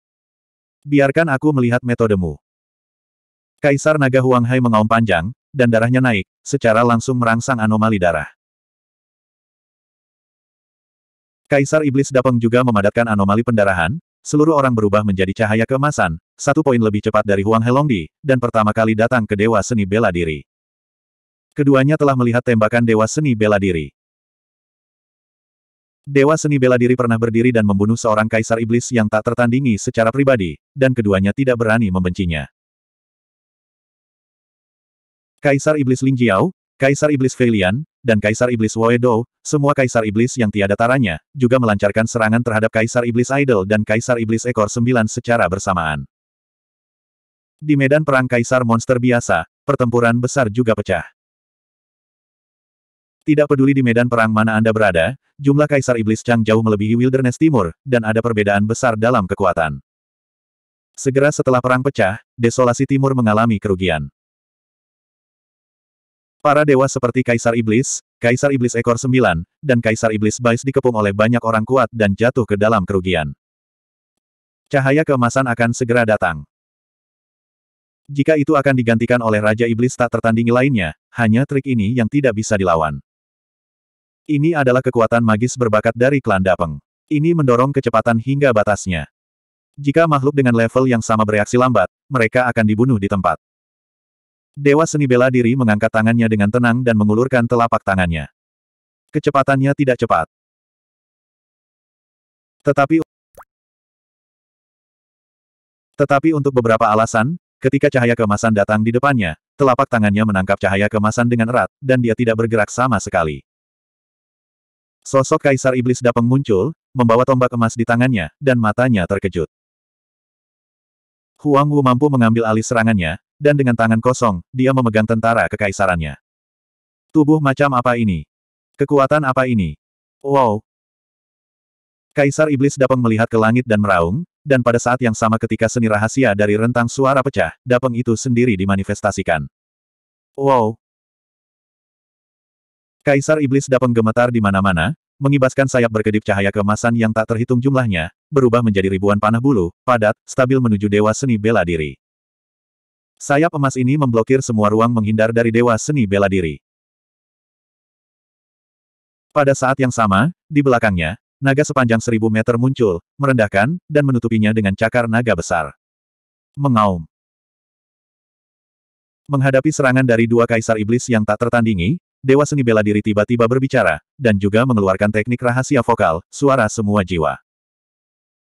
Biarkan aku melihat metodemu. Kaisar Naga Huang Hai mengaum panjang, dan darahnya naik, secara langsung merangsang anomali darah. Kaisar Iblis Dapeng juga memadatkan anomali pendarahan, seluruh orang berubah menjadi cahaya kemasan satu poin lebih cepat dari Huang Helongdi, dan pertama kali datang ke Dewa Seni Bela Diri. Keduanya telah melihat tembakan Dewa Seni Bela Diri. Dewa Seni Bela Diri pernah berdiri dan membunuh seorang kaisar iblis yang tak tertandingi secara pribadi, dan keduanya tidak berani membencinya. Kaisar Iblis Ling Jiao, Kaisar Iblis Feilian, dan Kaisar Iblis Woedo, semua Kaisar Iblis yang tiada taranya, juga melancarkan serangan terhadap Kaisar Iblis Idol dan Kaisar Iblis Ekor Sembilan secara bersamaan. Di medan perang kaisar monster biasa, pertempuran besar juga pecah. Tidak peduli di medan perang mana Anda berada, jumlah kaisar iblis Chang jauh melebihi Wilderness Timur, dan ada perbedaan besar dalam kekuatan. Segera setelah perang pecah, desolasi timur mengalami kerugian. Para dewa seperti Kaisar Iblis, Kaisar Iblis Ekor Sembilan, dan Kaisar Iblis Bais dikepung oleh banyak orang kuat dan jatuh ke dalam kerugian. Cahaya keemasan akan segera datang. Jika itu akan digantikan oleh Raja Iblis tak tertandingi lainnya, hanya trik ini yang tidak bisa dilawan. Ini adalah kekuatan magis berbakat dari klan Dapeng. Ini mendorong kecepatan hingga batasnya. Jika makhluk dengan level yang sama bereaksi lambat, mereka akan dibunuh di tempat. Dewa seni bela diri mengangkat tangannya dengan tenang dan mengulurkan telapak tangannya. Kecepatannya tidak cepat. Tetapi Tetapi untuk beberapa alasan, Ketika cahaya kemasan datang di depannya, telapak tangannya menangkap cahaya kemasan dengan erat, dan dia tidak bergerak sama sekali. Sosok Kaisar Iblis Dapeng muncul, membawa tombak emas di tangannya, dan matanya terkejut. Huang Wu mampu mengambil alih serangannya, dan dengan tangan kosong, dia memegang tentara kekaisarannya. Tubuh macam apa ini? Kekuatan apa ini? Wow! Kaisar Iblis Dapeng melihat ke langit dan meraung, dan pada saat yang sama ketika seni rahasia dari rentang suara pecah, dapeng itu sendiri dimanifestasikan. Wow! Kaisar Iblis dapeng gemetar di mana-mana, mengibaskan sayap berkedip cahaya kemasan yang tak terhitung jumlahnya, berubah menjadi ribuan panah bulu, padat, stabil menuju Dewa Seni Bela Diri. Sayap emas ini memblokir semua ruang menghindar dari Dewa Seni Bela Diri. Pada saat yang sama, di belakangnya, naga sepanjang seribu meter muncul, merendahkan, dan menutupinya dengan cakar naga besar. Mengaum. Menghadapi serangan dari dua kaisar iblis yang tak tertandingi, Dewa Seni Bela Diri tiba-tiba berbicara, dan juga mengeluarkan teknik rahasia vokal, suara semua jiwa.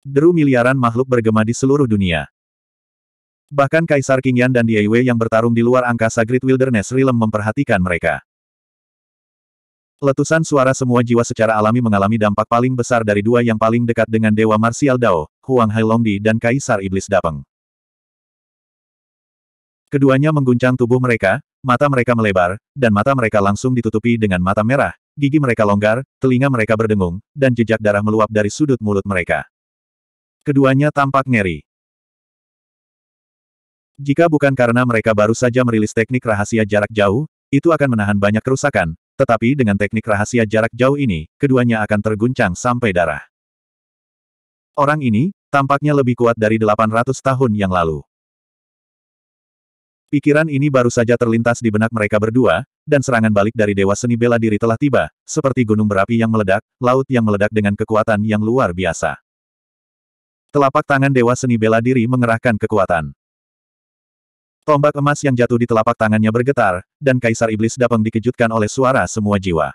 Deru miliaran makhluk bergema di seluruh dunia. Bahkan Kaisar Qingyan dan Diewe yang bertarung di luar angkasa Great Wilderness Realm memperhatikan mereka. Letusan suara semua jiwa secara alami mengalami dampak paling besar dari dua yang paling dekat dengan Dewa Marsial Dao, Huang Hailongdi dan Kaisar Iblis Dapeng. Keduanya mengguncang tubuh mereka, mata mereka melebar, dan mata mereka langsung ditutupi dengan mata merah, gigi mereka longgar, telinga mereka berdengung, dan jejak darah meluap dari sudut mulut mereka. Keduanya tampak ngeri. Jika bukan karena mereka baru saja merilis teknik rahasia jarak jauh, itu akan menahan banyak kerusakan, tetapi dengan teknik rahasia jarak jauh ini, keduanya akan terguncang sampai darah. Orang ini, tampaknya lebih kuat dari 800 tahun yang lalu. Pikiran ini baru saja terlintas di benak mereka berdua, dan serangan balik dari Dewa Seni Bela Diri telah tiba, seperti gunung berapi yang meledak, laut yang meledak dengan kekuatan yang luar biasa. Telapak tangan Dewa Seni Bela Diri mengerahkan kekuatan. Tombak emas yang jatuh di telapak tangannya bergetar, dan Kaisar Iblis Dapeng dikejutkan oleh suara semua jiwa.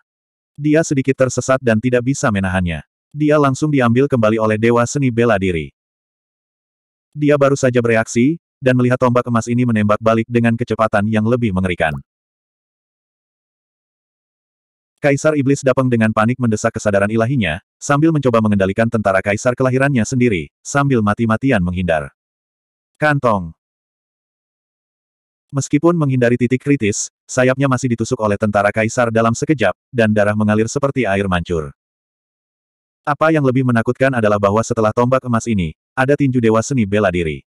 Dia sedikit tersesat dan tidak bisa menahannya. Dia langsung diambil kembali oleh Dewa Seni Bela Diri. Dia baru saja bereaksi, dan melihat tombak emas ini menembak balik dengan kecepatan yang lebih mengerikan. Kaisar Iblis Dapeng dengan panik mendesak kesadaran ilahinya, sambil mencoba mengendalikan tentara kaisar kelahirannya sendiri, sambil mati-matian menghindar. Kantong. Meskipun menghindari titik kritis, sayapnya masih ditusuk oleh tentara kaisar dalam sekejap, dan darah mengalir seperti air mancur. Apa yang lebih menakutkan adalah bahwa setelah tombak emas ini, ada tinju dewa seni bela diri.